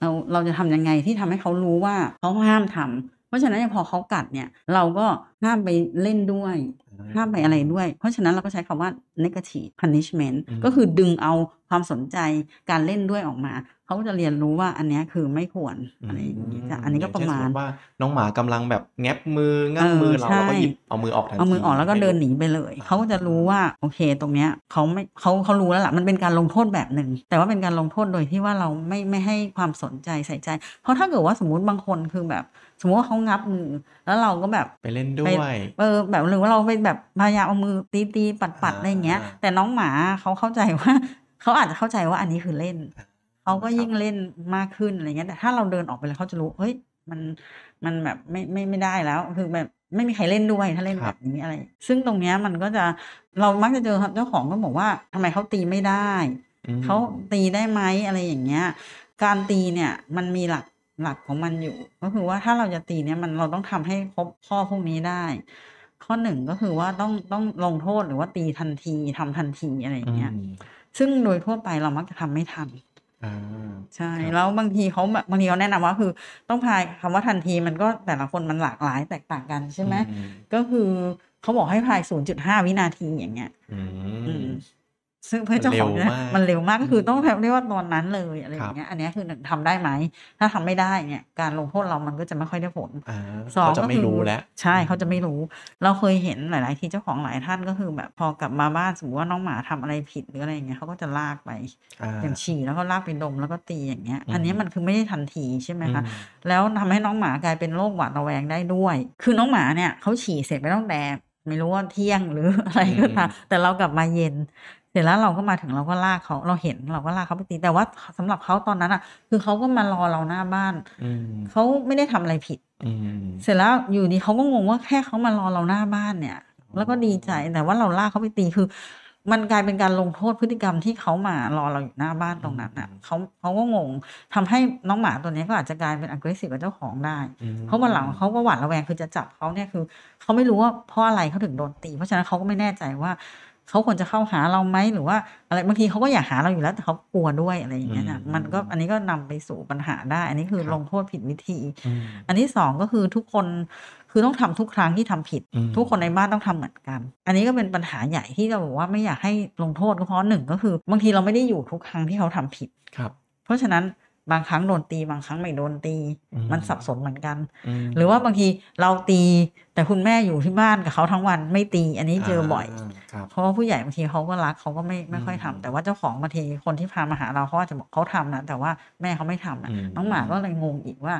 เราเราจะทํำยังไงที่ทำให้เขารู้ว่า เขาห้ามทำ เพราะฉะนั้นพอเขากัดเนี่ย เราก็ห้ามไปเล่นด้วยห้ามไปอะไรด้วย เพราะฉะนั้นเราก็ใช้คำว่า negative punishment ก็คือดึงเอาความสนใจการเล่นด้วยออกมา เขาจะเรียนรู้ว่าอันนี้คือไม่ควรอะไรอย่างนี้อันนี้ก็ประมาณว่าน้องหมากำลังแบบแงบมืองับมือเราแล้วก็หยิบเอามือออกทันทีเอามือออกแล้วก็เดินหนีไปเลยเขาจะรู้ว่าโอเคตรงเนี้ยเขาไม่เขาเขารู้แล้วล่ะมันเป็นการลงโทษแบบหนึ่งแต่ว่าเป็นการลงโทษโดยที่ว่าเราไม่ไม่ให้ความสนใจใส่ใจ เพราะถ้าเกิดว่าสมมติบางคนคือแบบ สมมติว่าเขางับมือแล้วเราก็แบบไปเล่นด้วยเออแบบหรือว่าเราไปแบบพยายามเอามือตีตีปัดปัดอะไรอย่างเงี้ยแต่น้องหมาเขาเข้าใจว่าเขาอาจจะเข้าใจว่าอันนี้คือเล่นเขาก็ยิ่งเล่นมากขึ้นอะไรเงี้ยแต่ถ้าเราเดินออกไปแล้วเขาจะรู้เฮ้ยมันมันแบบไม่ไม่ไม่ได้แล้ว คือแบบไม่มีใครเล่นด้วยถ้าเล่นแบบนี้อะไร ซึ่งตรงเนี้ยมันก็จะเรามักจะเจอครับเจ้าของก็บอกว่า ทำไมเขาตีไม่ได้เขาตีได้ไหมอะไรอย่างเงี้ย การตีเนี่ย มันมีหลักหลักของมันอยู่ ก็คือว่าถ้าเราจะตีเนี่ยมันเราต้องทำให้ครบข้อพวกนี้ได้ข้อหนึ่งก็คือว่าต้องต้องลงโทษหรือว่าตีทันทีทำทันทีอะไรอย่างเงี้ยซึ่งโดยทั่วไปเรามักจะทำไม่ทันใช่แล้วบางทีเขาแบบบางทีเขาแนะนำว่าคือต้องพายคำว่าทันทีมันก็แต่ละคนมันหลากหลายแตกต่างกันใช่ไหมก็คือเขาบอกให้พายศูนจุดห้าวินาทีอย่างเงี้ยซึ่งเพื่อเจ้าของเนี่ยมันเร็วมากก็คือต้องแบบเรียกว่าตอนนั้นเลยอะไรอย่างเงี้ยอันนี้คือหนึ่งทำได้ไหมถ้าทำไม่ได้เนี่ยการลงโทษเรามันก็จะไม่ค่อยได้ผลสองก็คือใช่เขาจะไม่รู้ เราเคยเห็นหลายๆ ที่เจ้าของหลายท่านก็คือแบบพอกลับมาบ้านสมมติว่าน้องหมาทำอะไรผิดหรืออะไรอย่างเงี้ยเขาก็จะลากไปอย่างฉี่แล้วก็ลากไปดมแล้วก็ตีอย่างเงี้ย อันนี้มันคือไม่ได้ทันทีใช่ไหมคะแล้วทำให้น้องหมากลายเป็นโรคหวาดระแวงได้ด้วย คือน้องหมาเนี่ยเขาฉี่เสร็จไปตั้งแต่ไม่รู้ว่าเที่ยงหรืออะไรก็ตามแต่เรากลับมาเย็นเสร็จแล้วเราก็มาถึงเราก็ลากเขาเราเห็นเราก็ลากเขาไปตี แต่ว่าสำหรับเขาตอนนั้นอ่ะ คือเขาก็มารอเราหน้าบ้านเขาไม่ได้ทำอะไรผิดเสร็จแล้วอยู่ดีเขาก็งงว่าแค่เขามารอเราหน้าบ้านเนี่ย แล้วก็ดีใจแต่ว่าเราลากเขาไปตีคือ มันกลายเป็นการลงโทษพฤติกรรมที่เขามารอเราอยู่หน้าบ้านตรงนั้นอ่ะเขาเขาก็งงทำให้น้องหมาตัวนี้ก็อาจจะกลายเป็น aggressive กับเจ้าของได้เขามาหลังเขาก็หวาดระแวงคือจะจับเขาเนี่ยคือเขาไม่รู้ว่าเพราะอะไรเขาถึงโดนตีเพราะฉะนั้นเขาก็ไม่แน่ใจว่าเขาควรจะเข้าหาเราไหมหรือว่าอะไรบางทีเขาก็อยากหาเราอยู่แล้วแต่เขากลัวด้วยอะไรอย่างเงี้ยนะมันก็อันนี้ก็นำไปสู่ปัญหาได้ อันนี้คือลงโทษผิดวิธี อันที่สองก็คือทุกคนคือต้องทำทุกครั้งที่ทำผิด ทุกคนในบ้านต้องทำเหมือนกัน อันนี้ก็เป็นปัญหาใหญ่ที่เราบอกว่าไม่อยากให้ลงโทษ เพราะหนึ่งก็คือ บางทีเราไม่ได้อยู่ทุกครั้งที่เขาทำผิดครับ เพราะฉะนั้นบางครั้งโดนตี บางครั้งไม่โดนตีมันสับสนเหมือนกัน หรือว่าบางทีเราตีแต่คุณแม่อยู่ที่บ้านกับเขาทั้งวันไม่ตี อันนี้เจอบ่อย เพราะว่าผู้ใหญ่บางทีเขาก็รักเขาก็ไม่ไม่ค่อยทำ แต่ว่าเจ้าของบางทีคนที่พามาหา เราเขาอาจจะบอกเขาทำนะแต่ว่าแม่เขาไม่ทำนะน้องหมาก็เลยงงอีกว่า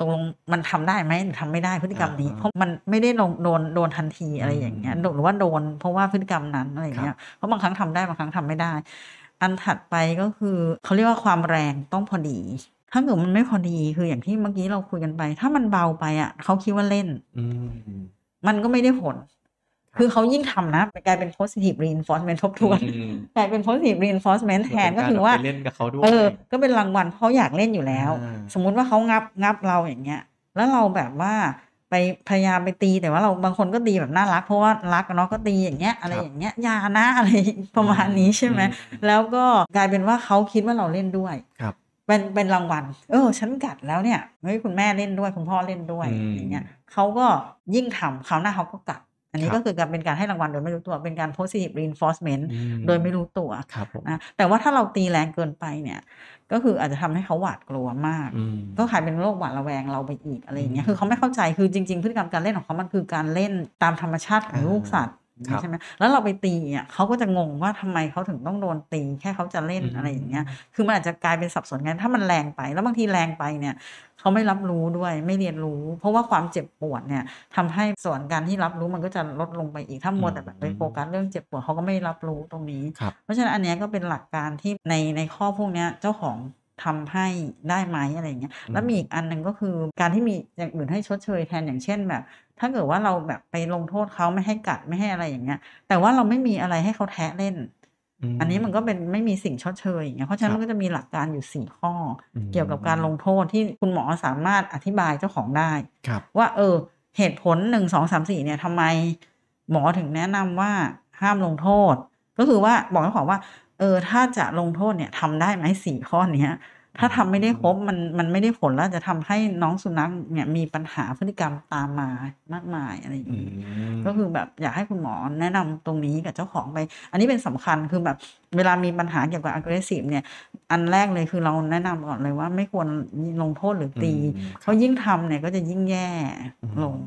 ตรงมันทำได้ไหมหรือทำไม่ได้พฤติกรรมนี้เพราะมันไม่ได้โดนโดนทันทีอะไรอย่างเงี้ยหรือว่าโดนเพราะว่าพฤติกรรมนั้นอะไรอย่างเงี้ยเพราะบางครั้งทำได้บางครั้งทำไม่ได้อันถัดไปก็คือเขาเรียกว่าความแรงต้องพอดีถ้าเกิดมันไม่พอดีคืออย่างที่เมื่อกี้เราคุยกันไป ถ้ามันเบาไปอ่ะเขาคิดว่าเล่นมันก็ไม่ได้ผล คือเขายิ่งทำนะกลายเป็น positive reinforcement ทบทวนกลายเป็น positive reinforcement แทนก็คือว่าเล่นกับเขาด้วยเออก็เป็นรางวัลเพราะอยากเล่นอยู่แล้ว สมมุติว่าเขางับงับเราอย่างเงี้ยแล้วเราแบบว่าไปพยายามไปตีแต่ว่าเราบางคนก็ตีแบบน่ารักเพราะว่ารักเนาะก็ตีอย่างเงี้ย อะไรอย่างเงี้ยยานะอะไรประมาณนี้ใช่ไหมแล้วก็กลายเป็นว่าเขาคิดว่าเราเล่นด้วยครับเป็นเป็นรางวัล เออฉันกัดแล้วเนี่ยเฮ้ยคุณแม่เล่นด้วยคุณพ่อเล่นด้วยอย่างเงี้ยเขาก็ยิ่งทำคราวหน้าเขาก็กัดอันนี้ก็คือการเป็นการให้รางวัลโดยไม่รู้ตัว เป็นการ positive reinforcement โดยไม่รู้ตัวนะ แต่ว่าถ้าเราตีแรงเกินไปเนี่ย ก็คืออาจจะทำให้เขาหวาดกลัวมาก ก็กลายเป็นโรคหวาดระแวงเราไปอีกอะไรอย่างเงี้ย คือเขาไม่เข้าใจ คือจริงๆ พฤติกรรมการเล่นของเขามันคือการเล่นตามธรรมชาติของลูกสัตว์นี้ใช่ไหมแล้วเราไปตีอ่ะเขาก็จะงงว่าทำไมเขาถึงต้องโดนตีแค่เขาจะเล่นอะไรอย่างเงี้ย คือมันอาจจะกลายเป็นสับสนกันถ้ามันแรงไป แล้วบางทีแรงไปเนี่ยเขาไม่รับรู้ด้วยไม่เรียนรู้ เพราะว่าความเจ็บปวดเนี่ยทำให้ส่วนการที่รับรู้มันก็จะลดลงไปอีก ถ้ามัวแต่แบบไปโฟกัสเรื่องเจ็บปวดเขาก็ไม่รับรู้ตรงนี้ เพราะฉะนั้นอันนี้ก็เป็นหลักการที่ในในข้อพวกเนี้ยเจ้าของทำให้ได้ไหมอะไรเงี้ย แล้วมีอีกอันหนึ่งก็คือการที่มีอย่างอื่น ให้ชดเชยแทนอย่างเช่นแบบถ้าเกิดว่าเราแบบไปลงโทษเขาไม่ให้กัดไม่ให้อะไรอย่างเงี้ยแต่ว่าเราไม่มีอะไรให้เขาแทะเล่น อันนี้มันก็เป็นไม่มีสิ่งชดเชยอย่างเงี้ยเพราะฉะนั้นมันก็จะมีหลักการอยู่สี่ข้อ เกี่ยวกับการลงโทษที่คุณหมอสามารถอธิบายเจ้าของได้ว่าเออ เหตุผลหนึ่งสองสามสี่เนี่ยทำไมหมอถึงแนะนำว่าห้ามลงโทษ ก็คือว่าบอกเจ้าของว่า เออถ้าจะลงโทษเนี่ย ทำได้ไหมสี่ข้อเนี้ยถ้าทำไม่ได้ครบมันมันไม่ได้ผลแล้วจะทำให้น้องสุนัขเนี่ยมีปัญหาพฤติกรรมตามมามากมายอะไรอย่างนี้ ก็คือแบบอยากให้คุณหมอแนะนำตรงนี้กับเจ้าของไป อันนี้เป็นสำคัญคือแบบเวลามีปัญหาเกี่ยวกับ aggressive เนี่ย อันแรกเลยคือเราแนะนำก่อนเลยว่าไม่ควรลงโทษหรือตี เขายิ่งทำเนี่ยก็จะยิ่งแย่ลง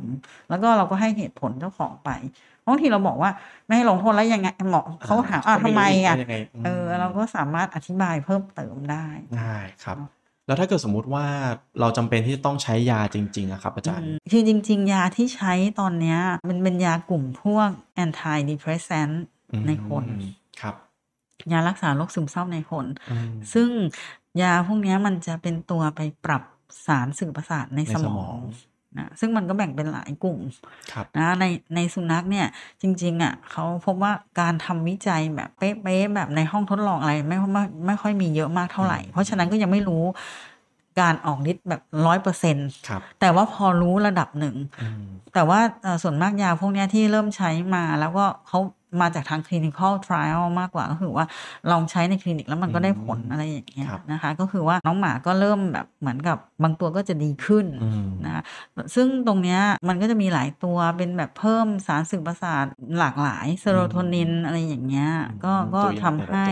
แล้วก็เราก็ให้เหตุผลเจ้าของไปบางทีเราบอกว่าไม่ให้ลงโทษแล้วยังไงเหมาะเขาถามอ่าทำไมอ่ะเออเราก็สามารถอธิบายเพิ่มเติมได้ได้ครับ แล้วถ้าเกิดสมมุติว่าเราจำเป็นที่จะต้องใช้ยาจริงๆอะครับอาจารย์คือจริงๆยาที่ใช้ตอนเนี้ยมันเป็นยากลุ่มพวกแอนตี้ดิเพรสเซนในคนยารักษาโรคซึมเศร้าในคน ซึ่งยาพวกนี้มันจะเป็นตัวไปปรับสารสื่อประสาทในสมองนะซึ่งมันก็แบ่งเป็นหลายกลุ่มนะในในสุนัขเนี่ยจริง ๆอ่ะเขาพบว่าการทำวิจัยแบบเป๊ะๆแบบในห้องทดลองอะไรไม่ไม่ไม่ค่อยมีเยอะมากเท่าไหร่ เพราะฉะนั้นก็ยังไม่รู้การออกฤทธิ์แบบร้อยเปอร์เซ็นต์แต่ว่าพอรู้ระดับหนึ่ง แต่ว่าส่วนมากยาพวกนี้ที่เริ่มใช้มาแล้วก็เขามาจากทาง clinical trial มากกว่าก็คือว่าลองใช้ในคลินิกแล้วมันก็ได้ผลอะไรอย่างเงี้ยนะคะ ก็คือว่าน้องหมาก็เริ่มแบบเหมือนกับ บางตัวก็จะดีขึ้นนะคะซึ่งตรงเนี้ยมันก็จะมีหลายตัวเป็นแบบเพิ่มสารสื่อประสาทหลากหลายเซโรโทนินอะไรอย่างเงี้ยก็ก็ทำให้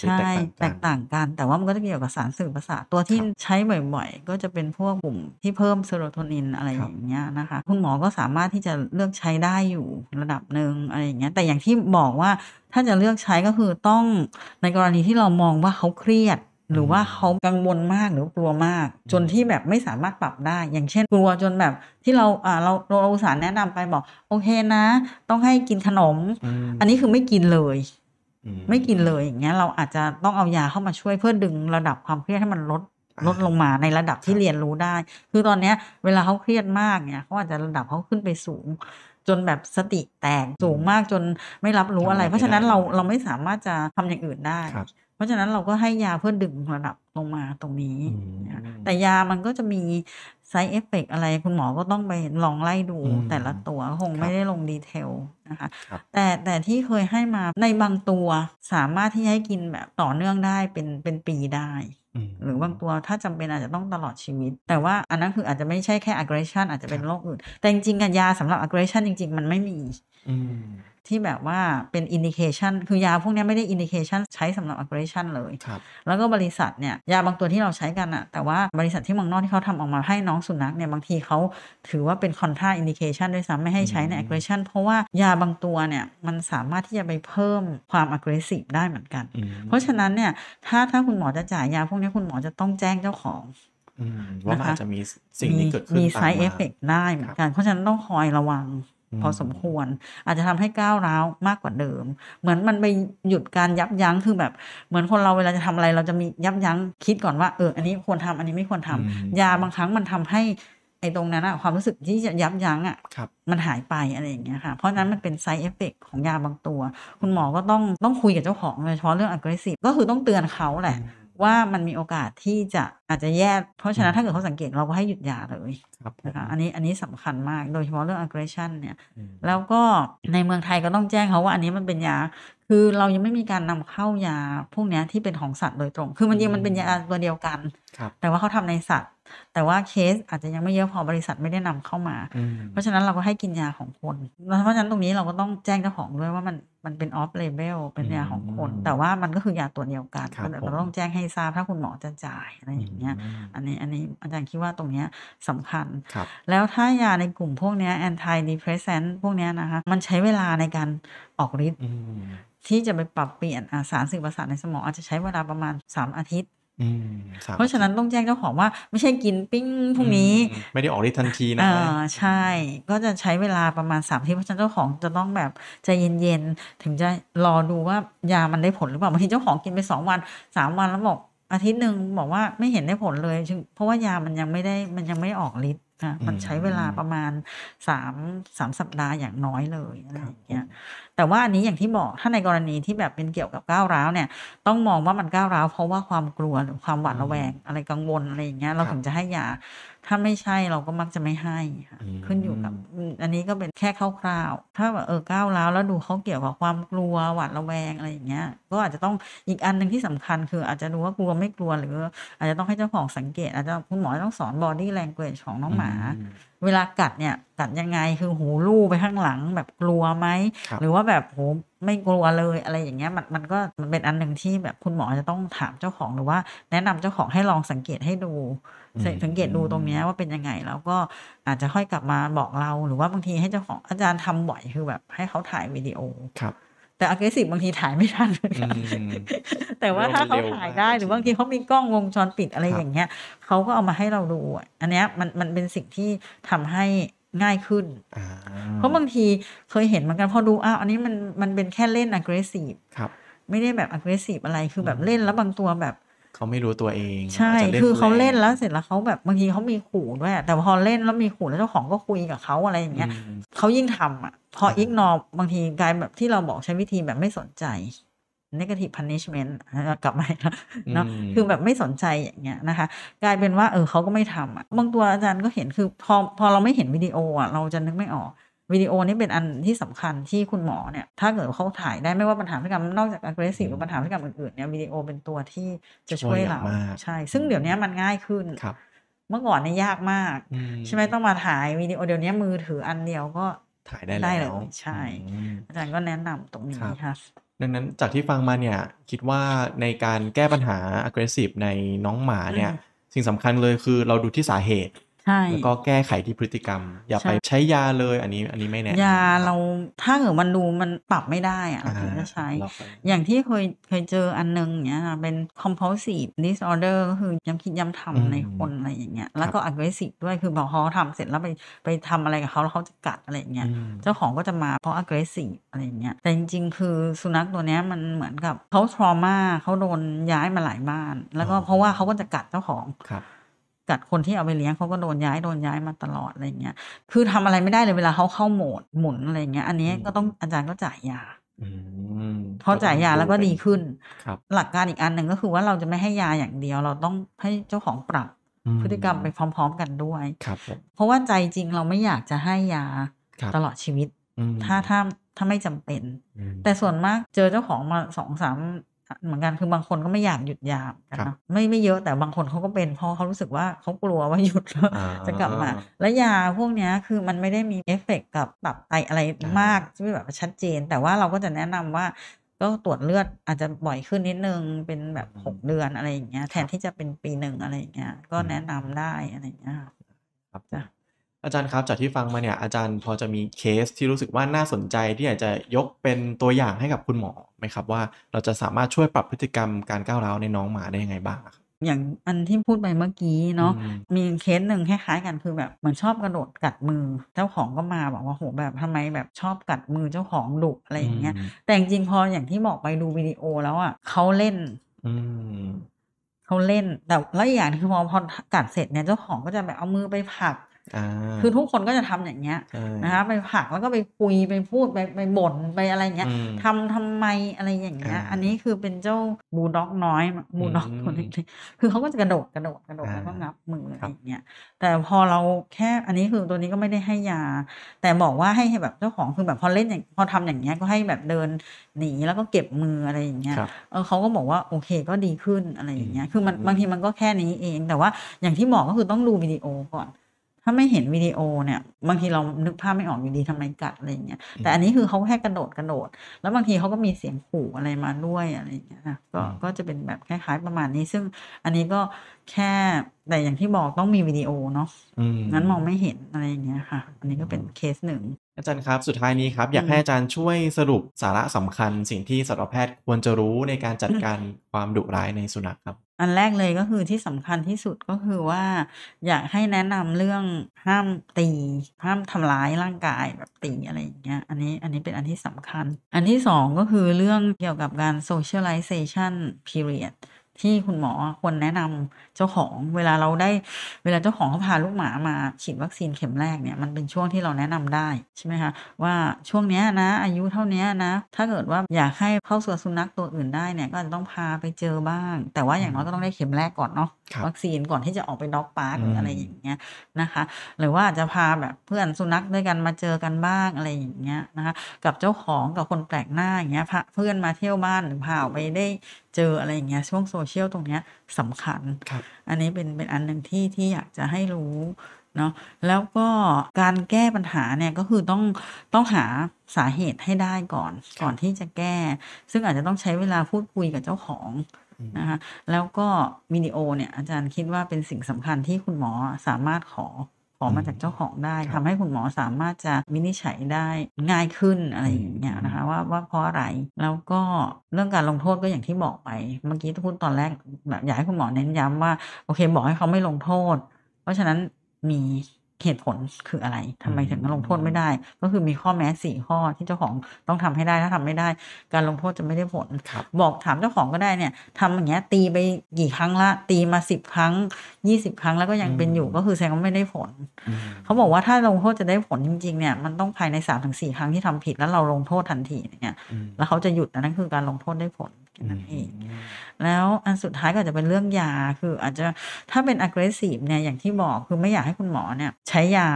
ใช่แตกต่างกัน แต่ว่ามันก็จะเกี่ยวกับสารสื่อประสาทตัวที่ใช้บ่อย ๆก็จะเป็นพวกกลุ่มที่เพิ่มเซโรโทนินอะไรอย่างเงี้ยนะคะคุณหมอก็สามารถที่จะเลือกใช้ได้อยู่ระดับหนึ่งอะไรอย่างเงี้ยแต่อย่างที่ที่บอกว่าถ้าจะเลือกใช้ก็คือต้องในกรณีที่เรามองว่าเขาเครียดหรือว่าเขากังวลมากหรือ กลัวมาก จนที่แบบไม่สามารถปรับได้ อย่างเช่นกลัวจนแบบ ที่เราเราเราอุตส่าห์แนะนำไปบอกโอเคนะ ต้องให้กินขนม อันนี้คือไม่กินเลยไม่กินเลยอย่างเงี้ย เราอาจจะต้องเอายาเข้ามาช่วยเพื่อดึงระดับความเครียดให้มันลดลดลงมาในระดับที่เรียนรู้ได้ คือตอนเนี้ย เวลาเขาเครียดมากเนี่ยเขาอาจจะระดับเขาขึ้นไปสูงจนแบบสติแตกสูงมากจนไม่รับรู้อะไร เพราะฉะนั้นเราเราไม่สามารถจะทำอย่างอื่นได้ เพราะฉะนั้นเราก็ให้ยาเพื่อดึงระดับลงมาตรงนี้ แต่ยามันก็จะมีไซเอฟเฟกอะไรคุณหมอก็ต้องไปลองไล่ดู แต่ละตัวคงไม่ได้ลงดีเทลนะคะแต่แต่ที่เคยให้มาในบางตัวสามารถที่ให้กินแบบต่อเนื่องได้เป็นเป็นปีได้ หรือบางตัวถ้าจำเป็นอาจจะต้องตลอดชีวิต แต่ว่าอันนั้นคืออาจจะไม่ใช่แค่ aggression อาจจะเป็นโรคอื่น แต่จริงๆยาสำหรับ aggression จริงๆ มันไม่มีที่แบบว่าเป็นอินดิเคชันคือยาพวกนี้ไม่ได้อินดิเคชันใช้สำหรับ o p ป r ร t i o n เลย แล้วก็บริษัทเนี่ย ยาบางตัวที่เราใช้กันอะแต่ว่าบริษัทที่มังนอกที่เขาทำออกมาให้น้องสุนัขเนี่ย บางทีเขาถือว่าเป็น contra indication ด้วยซ้ำไม่ให้ใช้ใน aggression เพราะว่ายาบางตัวเนี่ยมันสามารถที่จะไปเพิ่มความ aggressive ได้เหมือนกัน เพราะฉะนั้นเนี่ยถ้าถ้าคุณหมอจะจ่ายยาพวกนี้คุณหมอจะต้องแจ้งเจ้าของว่าอาจจะมีสิ่งนี้เกิดขึ้นมีไซเอฟเฟกได้เหมือนกัน เพราะฉะนั้นต้องคอยระวังพอสมควรอาจจะทำให้ก้าวร้าวมากกว่าเดิม เหมือนมันไปหยุดการยับยั้งคือแบบ เหมือนคนเราเวลาจะทำอะไร เราจะมียับยั้งคิดก่อนว่าเอออันนี้ควรทำอันนี้ไม่ควรทำ ยาบางครั้งมันทำให้ไอ้ตรงนั้นอะความรู้สึกที่จะยับยั้งอะมันหายไปอะไรอย่างเงี้ยค่ะเพราะนั้นมันเป็นไซเอฟเฟกของยาบางตัว คุณหมอก็ต้องต้องคุยกับเจ้าของโดยเฉพาะเรื่องอักเสบก็คือต้องเตือนเขาแหละว่ามันมีโอกาสที่จะอาจจะแย่เพราะฉะนั้นถ้าเกิดเขาสังเกตเราก็ให้หยุดยาเลยนะคะอันนี้อันนี้สำคัญมาก โดยเฉพาะเรื่อง aggression เนี่ย แล้วก็ในเมืองไทยก็ต้องแจ้งเขาว่า อันนี้มันเป็นยา คือเรายังไม่มีการนำเข้ายาพวกนี้ที่เป็นของสัตว์โดยตรง คือมันยังมันเป็นยาตัวเดียวกัน แต่ว่าเขาทำในสัตว์แต่ว่าเคสอาจจะยังไม่เยอะพอบริษัทไม่ได้นำเข้ามา เพราะฉะนั้นเราก็ให้กินยาของคน เพราะฉะนั้น ตรงนี้เราก็ต้องแจ้งเจ้าของด้วยว่ามันมันเป็นออฟเลเวลเป็นยาของคน แต่ว่ามันก็คือยาตัวเดียวกันเราต้องแจ้งให้ทราบถ้าคุณหมอจะจ่ายอะไรอย่างเงี้ยอันนี้อันนี้อาจารย์คิดว่าตรงเนี้ยสาคัญ แล้วถ้ายาในกลุ่มพวกเนี้ยแอนตี้ดีเพรสเซนต์พวกเนี้ยนะคะมันใช้เวลาในการออกฤทธิ์ที่จะไปปรับเปลี่ยนสารสื่อประสาทในสมองอาจจะใช้เวลาประมาณ 3 อาทิตย์เพราะฉะนั้นต้องแจ้งเจ้าของว่า ไม่ใช่กินปิ้งพรุ่งนี้ไม่ได้ออกได้ทันทีนะใช่ก็จะใช้เวลาประมาณสามที่เพราะฉะนั้นเจ้าของจะต้องแบบใจเย็นๆ ถึงจะรอดูว่ายามันได้ผลหรือเปล่าบางทีเจ้าของกินไปสองวันสามวันแล้วบอกอาทิตย์หนึ่งบอกว่าไม่เห็นได้ผลเลยเพราะว่ายามันยังไม่ได้มันยังไม่ออกฤทธิ์นะมันใช้เวลาประมาณสามสามสัปดาห์อย่างน้อยเลยอะไรอย่างเงี้ยแต่ว่าอันนี้อย่างที่บอกถ้าในกรณีที่แบบเป็นเกี่ยวกับก้าวร้าวเนี่ยต้องมองว่ามันก้าวร้าวเพราะว่าความกลัวหรือความหวาดระแวงอะไรกังวลอะไรอย่างเงี้ยเราถึงจะให้ยาถ้าไม่ใช่เราก็มักจะไม่ให้ค่ะ ขึ้นอยู่กับอันนี้ก็เป็นแค่คร่าวๆถ้าแบบเออก้าวแล้วแล้วดูเขาเกี่ยวกับความกลัวหวาดระแวงอะไรอย่างเงี้ยก็อาจจะต้องอีกอันหนึ่งที่สำคัญคืออาจจะดูว่ากลัวไม่กลัวหรือ อาจจะต้องให้เจ้าของสังเกต อาจจะคุณหมอต้องสอนบอดี้แลงเกจของน้องหมา เวลากัดเนี่ยกัดยังไงคือหูลู่ไปข้างหลังแบบกลัวไหมหรือว่าแบบโหไม่กลัวเลยอะไรอย่างเงี้ย มันมันก็มันเป็นอันหนึ่งที่แบบคุณหมอจะต้องถามเจ้าของหรือว่า แนะนำเจ้าของให้ลองสังเกตให้ดูสังเกตดูตรงนี้ว่าเป็นยังไง แล้วก็อาจจะค่อยกลับมาบอกเรา หรือว่าบางทีให้เจ้าของอาจารย์ทำบ่อยคือแบบให้เขาถ่ายวิดีโอครับ แต่อเกสิบบางทีถ่ายไม่ทันแต่ว่าถ้าเขาถ่ายได้หรือบางทีเขามีกล้องวงจรปิดอะไรอย่างเงี้ยเขาก็เอามาให้เราดูอันเนี้ยมันมันเป็นสิ่งที่ทำให้ง่ายขึ้นเพราะบางทีเคยเห็นเหมือนกันพอดูอ้าวอันนี้มันมันเป็นแค่เล่นอ g g r e s s i v e บไม่ได้แบบ aggressive อะไรคือแบบเล่นแล้วบางตัวแบบเขาไม่รู้ตัวเอง ใช่คือเขาเล่นแล้วเสร็จแล้วเขา แบบบางทีเขามีขู่ด้วย แต่พอเล่นแล้วมีขู่แล้วเจ้าของก็คุยกับเขาอะไรอย่างเงี้ย เขายิ่งทำอ่ะ พออิกนอบางทีกลายแบบที่เราบอกใช้วิธีแบบไม่สนใจ negative punishment กลับมาเนาะคือแบบไม่สนใจอย่างเงี้ยนะคะ กลายเป็นว่าเออเขาก็ไม่ทำอ่ะ บางตัวอาจารย์ก็เห็นคือพอพอเราไม่เห็นวิดีโออ่ะ เราจะนึกไม่ออกวิดีโอนี่เป็นอันที่สำคัญที่คุณหมอเนี่ยถ้าเกิดเขาถ่ายได้ไม่ว่าปัญหาพฤติกรรมนอกจากอักเสบหรือปัญหาพฤติกรรมอื่นๆเนี่ยวิดีโอเป็นตัวที่จะช่วยเราใช่ ซึ่งเดี๋ยวนี้มันง่ายขึ้นครับ เมื่อก่อนนี่ยากมาก ใช่ไหมต้องมาถ่ายวิดีโอเดี๋ยวนี้มือถืออันเดียวก็ถ่ายได้แล้วใช่อาจารย์ก็แนะนำตรงนี้ค่ะดังนั้นจากที่ฟังมาเนี่ยคิดว่าในการแก้ปัญหา aggressive ในน้องหมาเนี่ยสิ่งสำคัญเลยคือเราดูที่สาเหตุแล้วก็แก้ไขที่พฤติกรรม อย่าไปใช้ยาเลยอันนี้อันนี้ไม่แนะยาเราถ้าเกิดมันดูมันปรับไม่ได้อะเราถึงจะใช้ อย่างที่เคยเคยเจออันนึงเนี้ยเป็น compulsive disorder ก็คือย้ำคิดย้ำทำในคนอะไรอย่างเงี้ยแล้วก็ aggressive ด้วยคือบอกเขาทำเสร็จแล้วไปไปทำอะไรกับเขาแล้วเขาจะกัดอะไรอย่างเงี้ยเจ้าของก็จะมาเพราะ aggressive อะไรอย่างเงี้ยแต่จริงๆ คือสุนัขตัวเนี้ยมันเหมือนกับเขา trauma เขาโดนย้ายมาหลายบ้าน แล้วก็เพราะว่าเขาก็จะกัดเจ้าของครับจัดคนที่เอาไปเลี้ยงเขาก็โดนย้ายโดนย้ายมาตลอดอะไรเงี้ย คือทำอะไรไม่ได้เลยเวลาเขาเข้าโหมดหมุนอะไรเงี้ย อันนี้ก็ต้องอาจารย์ก็จ่ายยาเขาจ่ายยาแล้วก็ดีขึ้น หลักการอีกอันหนึ่งก็คือว่าเราจะไม่ให้ยาอย่างเดียว เราต้องให้เจ้าของปรับพฤติกรรมไปพร้อม ๆ กันด้วย ครับ เพราะว่าใจจริงเราไม่อยากจะให้ยาตลอดชีวิต ถ้าถ้าถ้าไม่จำเป็น แต่ส่วนมากเจอเจ้าของมาสองสามเหมือนกันคือบางคนก็ไม่อยากหยุดยานะไม่ไม่เยอะแต่บางคนเขาก็เป็นเพราะเขารู้สึกว่าเขากลัวว่าหยุดแล้วจะกลับมา และยาพวกนี้คือมันไม่ได้มีเอฟเฟกกับตับไตอะไรมากที่แบบชัดเจน แต่ว่าเราก็จะแนะนำว่าก็ตรวจเลือดอาจจะบ่อยขึ้นนิดนึงเป็นแบบหกเดือนอะไรอย่างเงี้ยแทนที่จะเป็นปีหนึ่งอะไรอย่างเงี้ย ก็แนะนำได้อะไรอย่างเงี้ยครับจ้ะอาจารย์ครับ จากที่ฟังมาเนี่ยอาจารย์พอจะมีเคสที่รู้สึกว่าน่าสนใจที่อยากจะยกเป็นตัวอย่างให้กับคุณหมอไหมครับว่าเราจะสามารถช่วยปรับพฤติกรรมการก้าวร้าวในน้องหมาได้ยังไงบ้าง อย่างอันที่พูดไปเมื่อกี้เนาะมีเคสหนึ่งคล้ายๆกันคือแบบ เหมือนชอบกระโดดกัดมือ เจ้าของก็มาบอกว่าโหแบบทำไมแบบชอบกัดมือเจ้าของดุอะไรอย่างเงี้ยแต่จริงพออย่างที่บอกไปดูวิดีโอแล้วอ่ะเขาเล่นเขาเล่นแต่แล้วอย่างคือพอพอกัดเสร็จ เนี่ยเจ้าของก็จะแบบเอามือไปผักคือทุกคนก็จะทำอย่างเงี้ยนะคะไปผักแล้วก็ไปคุย ไปพูดไปไปบ่นไปอะไรเงี้ยทำทำไมอะไรอย่างเงี้ย อันนี้คือเป็นเจ้าบูด็อกน้อยบูด็อกตัวเล็กๆคือเขาก็จะกระโดดกระโดดกระโดดแล้วก็งับมืออะไรอย่างเงี้ยแต่พอเราแค่อันนี้คือตัวนี้ก็ไม่ได้ให้ยา แต่บอกว่าให้แบบเจ้าของคือแบบพอเล่นอย่างพอทำอย่างเงี้ยก็ให้แบบเดินหนีแล้วก็เก็บมืออะไรอย่างเงี้ยเออเขาก็บอกว่าโอเคก็ดีขึ้นอะไรอย่างเงี้ยคือมันบางทีมันก็แค่นี้เอง แต่ว่าอย่างที่บอกก็คือต้องดูวิดีโอก่อนถ้าไม่เห็นวิดีโอเนี่ย บางทีเรานึกภาพไม่ออกอยู่ดีทำไมกัดอะไรเงี้ยแต่อันนี้คือเขาแค่กระโดดกระโดดแล้วบางทีเขาก็มีเสียงขู่อะไรมาด้วยอะไรเงี้ยนะก็ก็จะเป็นแบบคล้ายๆประมาณนี้ซึ่งอันนี้ก็แค่แต่อย่างที่บอกต้องมีวิดีโอเนาะงั้นมองไม่เห็นอะไรเงี้ยค่ะ อันนี้ก็เป็นเคสหนึ่งอาจารย์ครับสุดท้ายนี้ครับอยากให้อาจารย์ช่วยสรุปสาระสำคัญ สิ่งที่สัตวแพทย์ควรจะรู้ในการจัดการความดุร้ายในสุนัขครับอันแรกเลยก็คือที่สำคัญที่สุดก็คือว่า อยากให้แนะนำเรื่องห้ามตี ห้ามทำร้ายร่างกายแบบตีอะไรอย่างเงี้ยอันนี้อันนี้เป็นอันที่สำคัญ อันที่สองก็คือเรื่องเกี่ยวกับการ socialization period ที่คุณหมอควรแนะนำเจ้าของเวลาเราได้เวลาเจ้าของเขาพาลูกหมามาฉีดวัคซีนเข็มแรกเนี่ยมันเป็นช่วงที่เราแนะนำได้ใช่ไหมคะว่าช่วงเนี้ยนะ อายุเท่านี้นะถ้าเกิดว่าอยากให้เข้าสู่สุนัขตัวอื่นได้เนี่ยก็จะต้องพาไปเจอบ้าง แต่ว่าอย่างน้อยก็ต้องได้เข็มแรกก่อน เนาะวัคซีนก่อนที่จะออกไปด็อกปาร์กหรืออะไรอย่างเงี้ยนะคะ หรือว่าจะพาแบบเพื่อนสุนัขด้วยกันมาเจอกันบ้างอะไรอย่างเงี้ยนะคะ กับเจ้าของกับคนแปลกหน้าอย่างเงี้ยพาเพื่อนมาเที่ยวบ้านหรือพาออกไปได้เจออะไรอย่างเงี้ยช่วงโซเชียลตรงเนี้ยสำคัญคอันนี้เป็นเป็นอันหนึ่งที่ที่อยากจะให้รู้เนาะแล้วก็การแก้ปัญหาเนี่ยก็คือต้องต้องหาสาเหตุให้ได้ก่อนก่อนที่จะแก้ ซึ่งอาจจะต้องใช้เวลาพูดคุยกับเจ้าของนะคะแล้วก็วิดีโอเนี่ยอาจารย์คิดว่าเป็นสิ่งสำคัญที่คุณหมอสามารถขอขอมาจากเจ้าของได้ ทำให้คุณหมอสามารถจะวินิจฉัยได้ง่ายขึ้นอะไรอย่างเงี้ยนะคะว่าว่าเพราะอะไร แล้วก็เรื่องการลงโทษก็อย่างที่บอกไปเมื่อกี้ทพูดตอนแรกแบบอยากให้คุณหมอเน้นย้ำว่าโอเคบอกให้เขาไม่ลงโทษ เพราะฉะนั้นมีเหตุผลคืออะไรทำไมถึงลงโทษไม่ได้ ก็คือมีข้อแม้สี่ข้อที่เจ้าของต้องทำให้ได้ ถ้าทำไม่ได้ การลงโทษจะไม่ได้ผลบบอกถามเจ้าของก็ได้เนี่ยทำอย่างเงี้ยตีไปกี่ ครั้งละ ตีมาสิบครั้งยี่สิบครั้งแล้วก็ยังเป็นอยู่ ก็คือแสดงว่าไม่ได้ผล เขาบอกว่าถ้าลงโทษจะได้ผลจริง ๆ เนี่ย มันต้องภายในสามถึงสี่ครั้งที่ทำผิดแล้วเราลงโทษทันทีเนี่ย แล้วเขาจะหยุดนั่นคือการลงโทษได้ผลค่นั้นเองแล้วอันสุดท้ายก็จะเป็นเรื่องยาคืออาจจะถ้าเป็น aggressive เนี่ยอย่างที่บอกคือไม่อยากให้คุณหมอเนี่ย ใช้ยา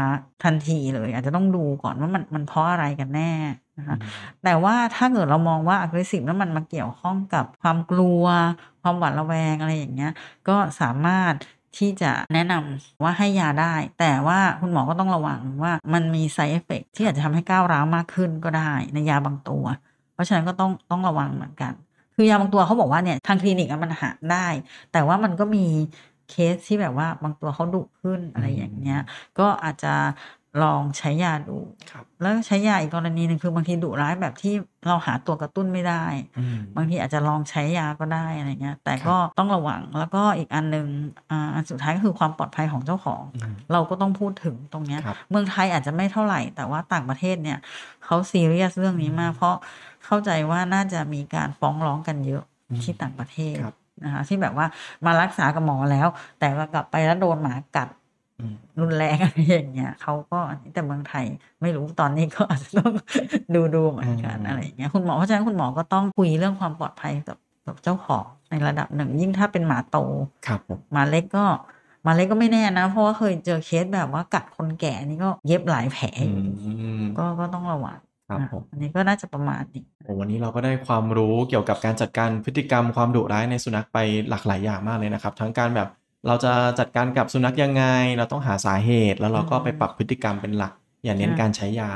ทันทีเลย อาจจะต้องดูก่อนว่ามันมันเพราะอะไรกันแน่นะคะแต่ว่าถ้าเกิดเรามองว่า aggressive แล้วมันมาเกี่ยวข้องกับความกลัว ความหวาดระแวงอะไรอย่างเงี้ยก็สามารถที่จะแนะนำว่าให้ยาได้ แต่ว่าคุณหมอก็ต้องระวังว่ามันมี side effect ที่อาจจะทำให้ก้าวร้าวมากขึ้นก็ได้ ในยาบางตัว เพราะฉะนั้นก็ต้องต้องระวังเหมือนกันคือยาบางตัวเขาบอกว่าเนี่ยทางคลินิกมันหาได้ แต่ว่ามันก็มีเคสที่แบบว่า บางตัวเขาดุขึ้นอะไรอย่างเงี้ย ก็อาจจะลองใช้ยาดู แล้วใช้ยาอีกกรณีหนึ่งคือบางทีดุร้ายแบบที่เราหาตัวกระตุ้นไม่ได้บางทีอาจจะลองใช้ยาก็ได้อะไรเงี้ย แต่ก็ต้องระวังแล้วก็อีกอันหนึ่งอันสุดท้ายก็คือความปลอดภัยของเจ้าของ เราก็ต้องพูดถึงตรงเนี้ยเมืองไทยอาจจะไม่เท่าไหร่ แต่ว่าต่างประเทศเนี่ยเขาซีเรียสเรื่องนี้มากเพราะเข้าใจว่าน่าจะมีการฟ้องร้องกันเยอะที่ต่างประเทศนะคะที่แบบว่ามารักษากับหมอแล้ว แต่ว่ากลับไปแล้วโดนหมากัดรุนแรงอะไรอย่างเงี้ยเขาก็แต่เมืองไทยไม่รู้ตอนนี้ก็อาจจะต้องดูดูเหมือนกันอะไรอย่างเงี้ยคุณหมอเพราะฉะนั้นคุณหมอก็ต้องคุยเรื่องความปลอดภัยกับกับเจ้าของในระดับหนึ่ง ยิ่งถ้าเป็นหมาโตครับหมาเล็กก็หมาเล็กก็ไม่แน่นะ เพราะว่าเคยเจอเคสแบบว่ากัดคนแก่นี่ก็เย็บหลายแผลก็ก็ต้องระวังครับผมอันนี้ก็น่าจะประมาณนี้โอ้วันนี้เราก็ได้ความรู้เกี่ยวกับการจัดการพฤติกรรมความดุร้ายในสุนัขไปหลากหลายอย่างมากเลยนะครับ ทั้งการแบบเราจะจัดการกับสุนัขยังไง เราต้องหาสาเหตุ แล้วเราก็ไปปรับพฤติกรรมเป็นหลัก อย่าเน้นการใช้ยา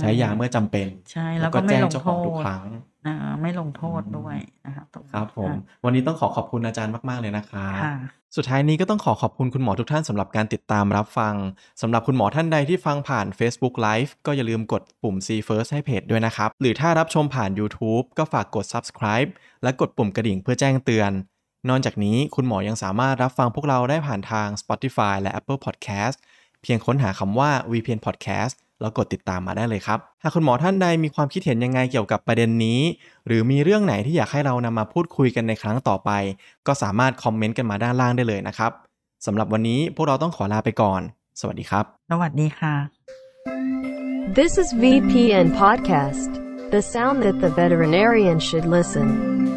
ใช้ยาเมื่อจำเป็น ใช่แล้วก็แจ้งเจ้าของทุกครั้งไม่ลงโทษด้วยนะครับครับผม วันนี้ต้องขอขอบคุณอาจารย์มาก ๆ เลยนะครับสุดท้ายนี้ก็ต้องขอขอบคุณคุณหมอทุกท่านสำหรับการติดตามรับฟังสำหรับคุณหมอท่านใดที่ฟังผ่าน Facebook Live ก็อย่าลืมกดปุ่ม C First ให้เพจด้วยนะครับ หรือถ้ารับชมผ่าน YouTube ก็ฝากกด subscribe และกดปุ่มกระดิ่งเพื่อแจ้งเตือน นอกจากนี้คุณหมอยังสามารถรับฟังพวกเราได้ผ่านทาง Spotify และ Apple Podcast เพียงค้นหาคำว่า VPN Podcast แล้วกดติดตามมาได้เลยครับหากคุณหมอท่านใดมีความคิดเห็นยังไงเกี่ยวกับประเด็นนี้ หรือมีเรื่องไหนที่อยากให้เรานำมาพูดคุยกันในครั้งต่อไป ก็สามารถคอมเมนต์กันมาด้านล่างได้เลยนะครับ สำหรับวันนี้พวกเราต้องขอลาไปก่อน สวัสดีครับ สวัสดีค่ะ This is VPN Podcast the sound that the veterinarian should listen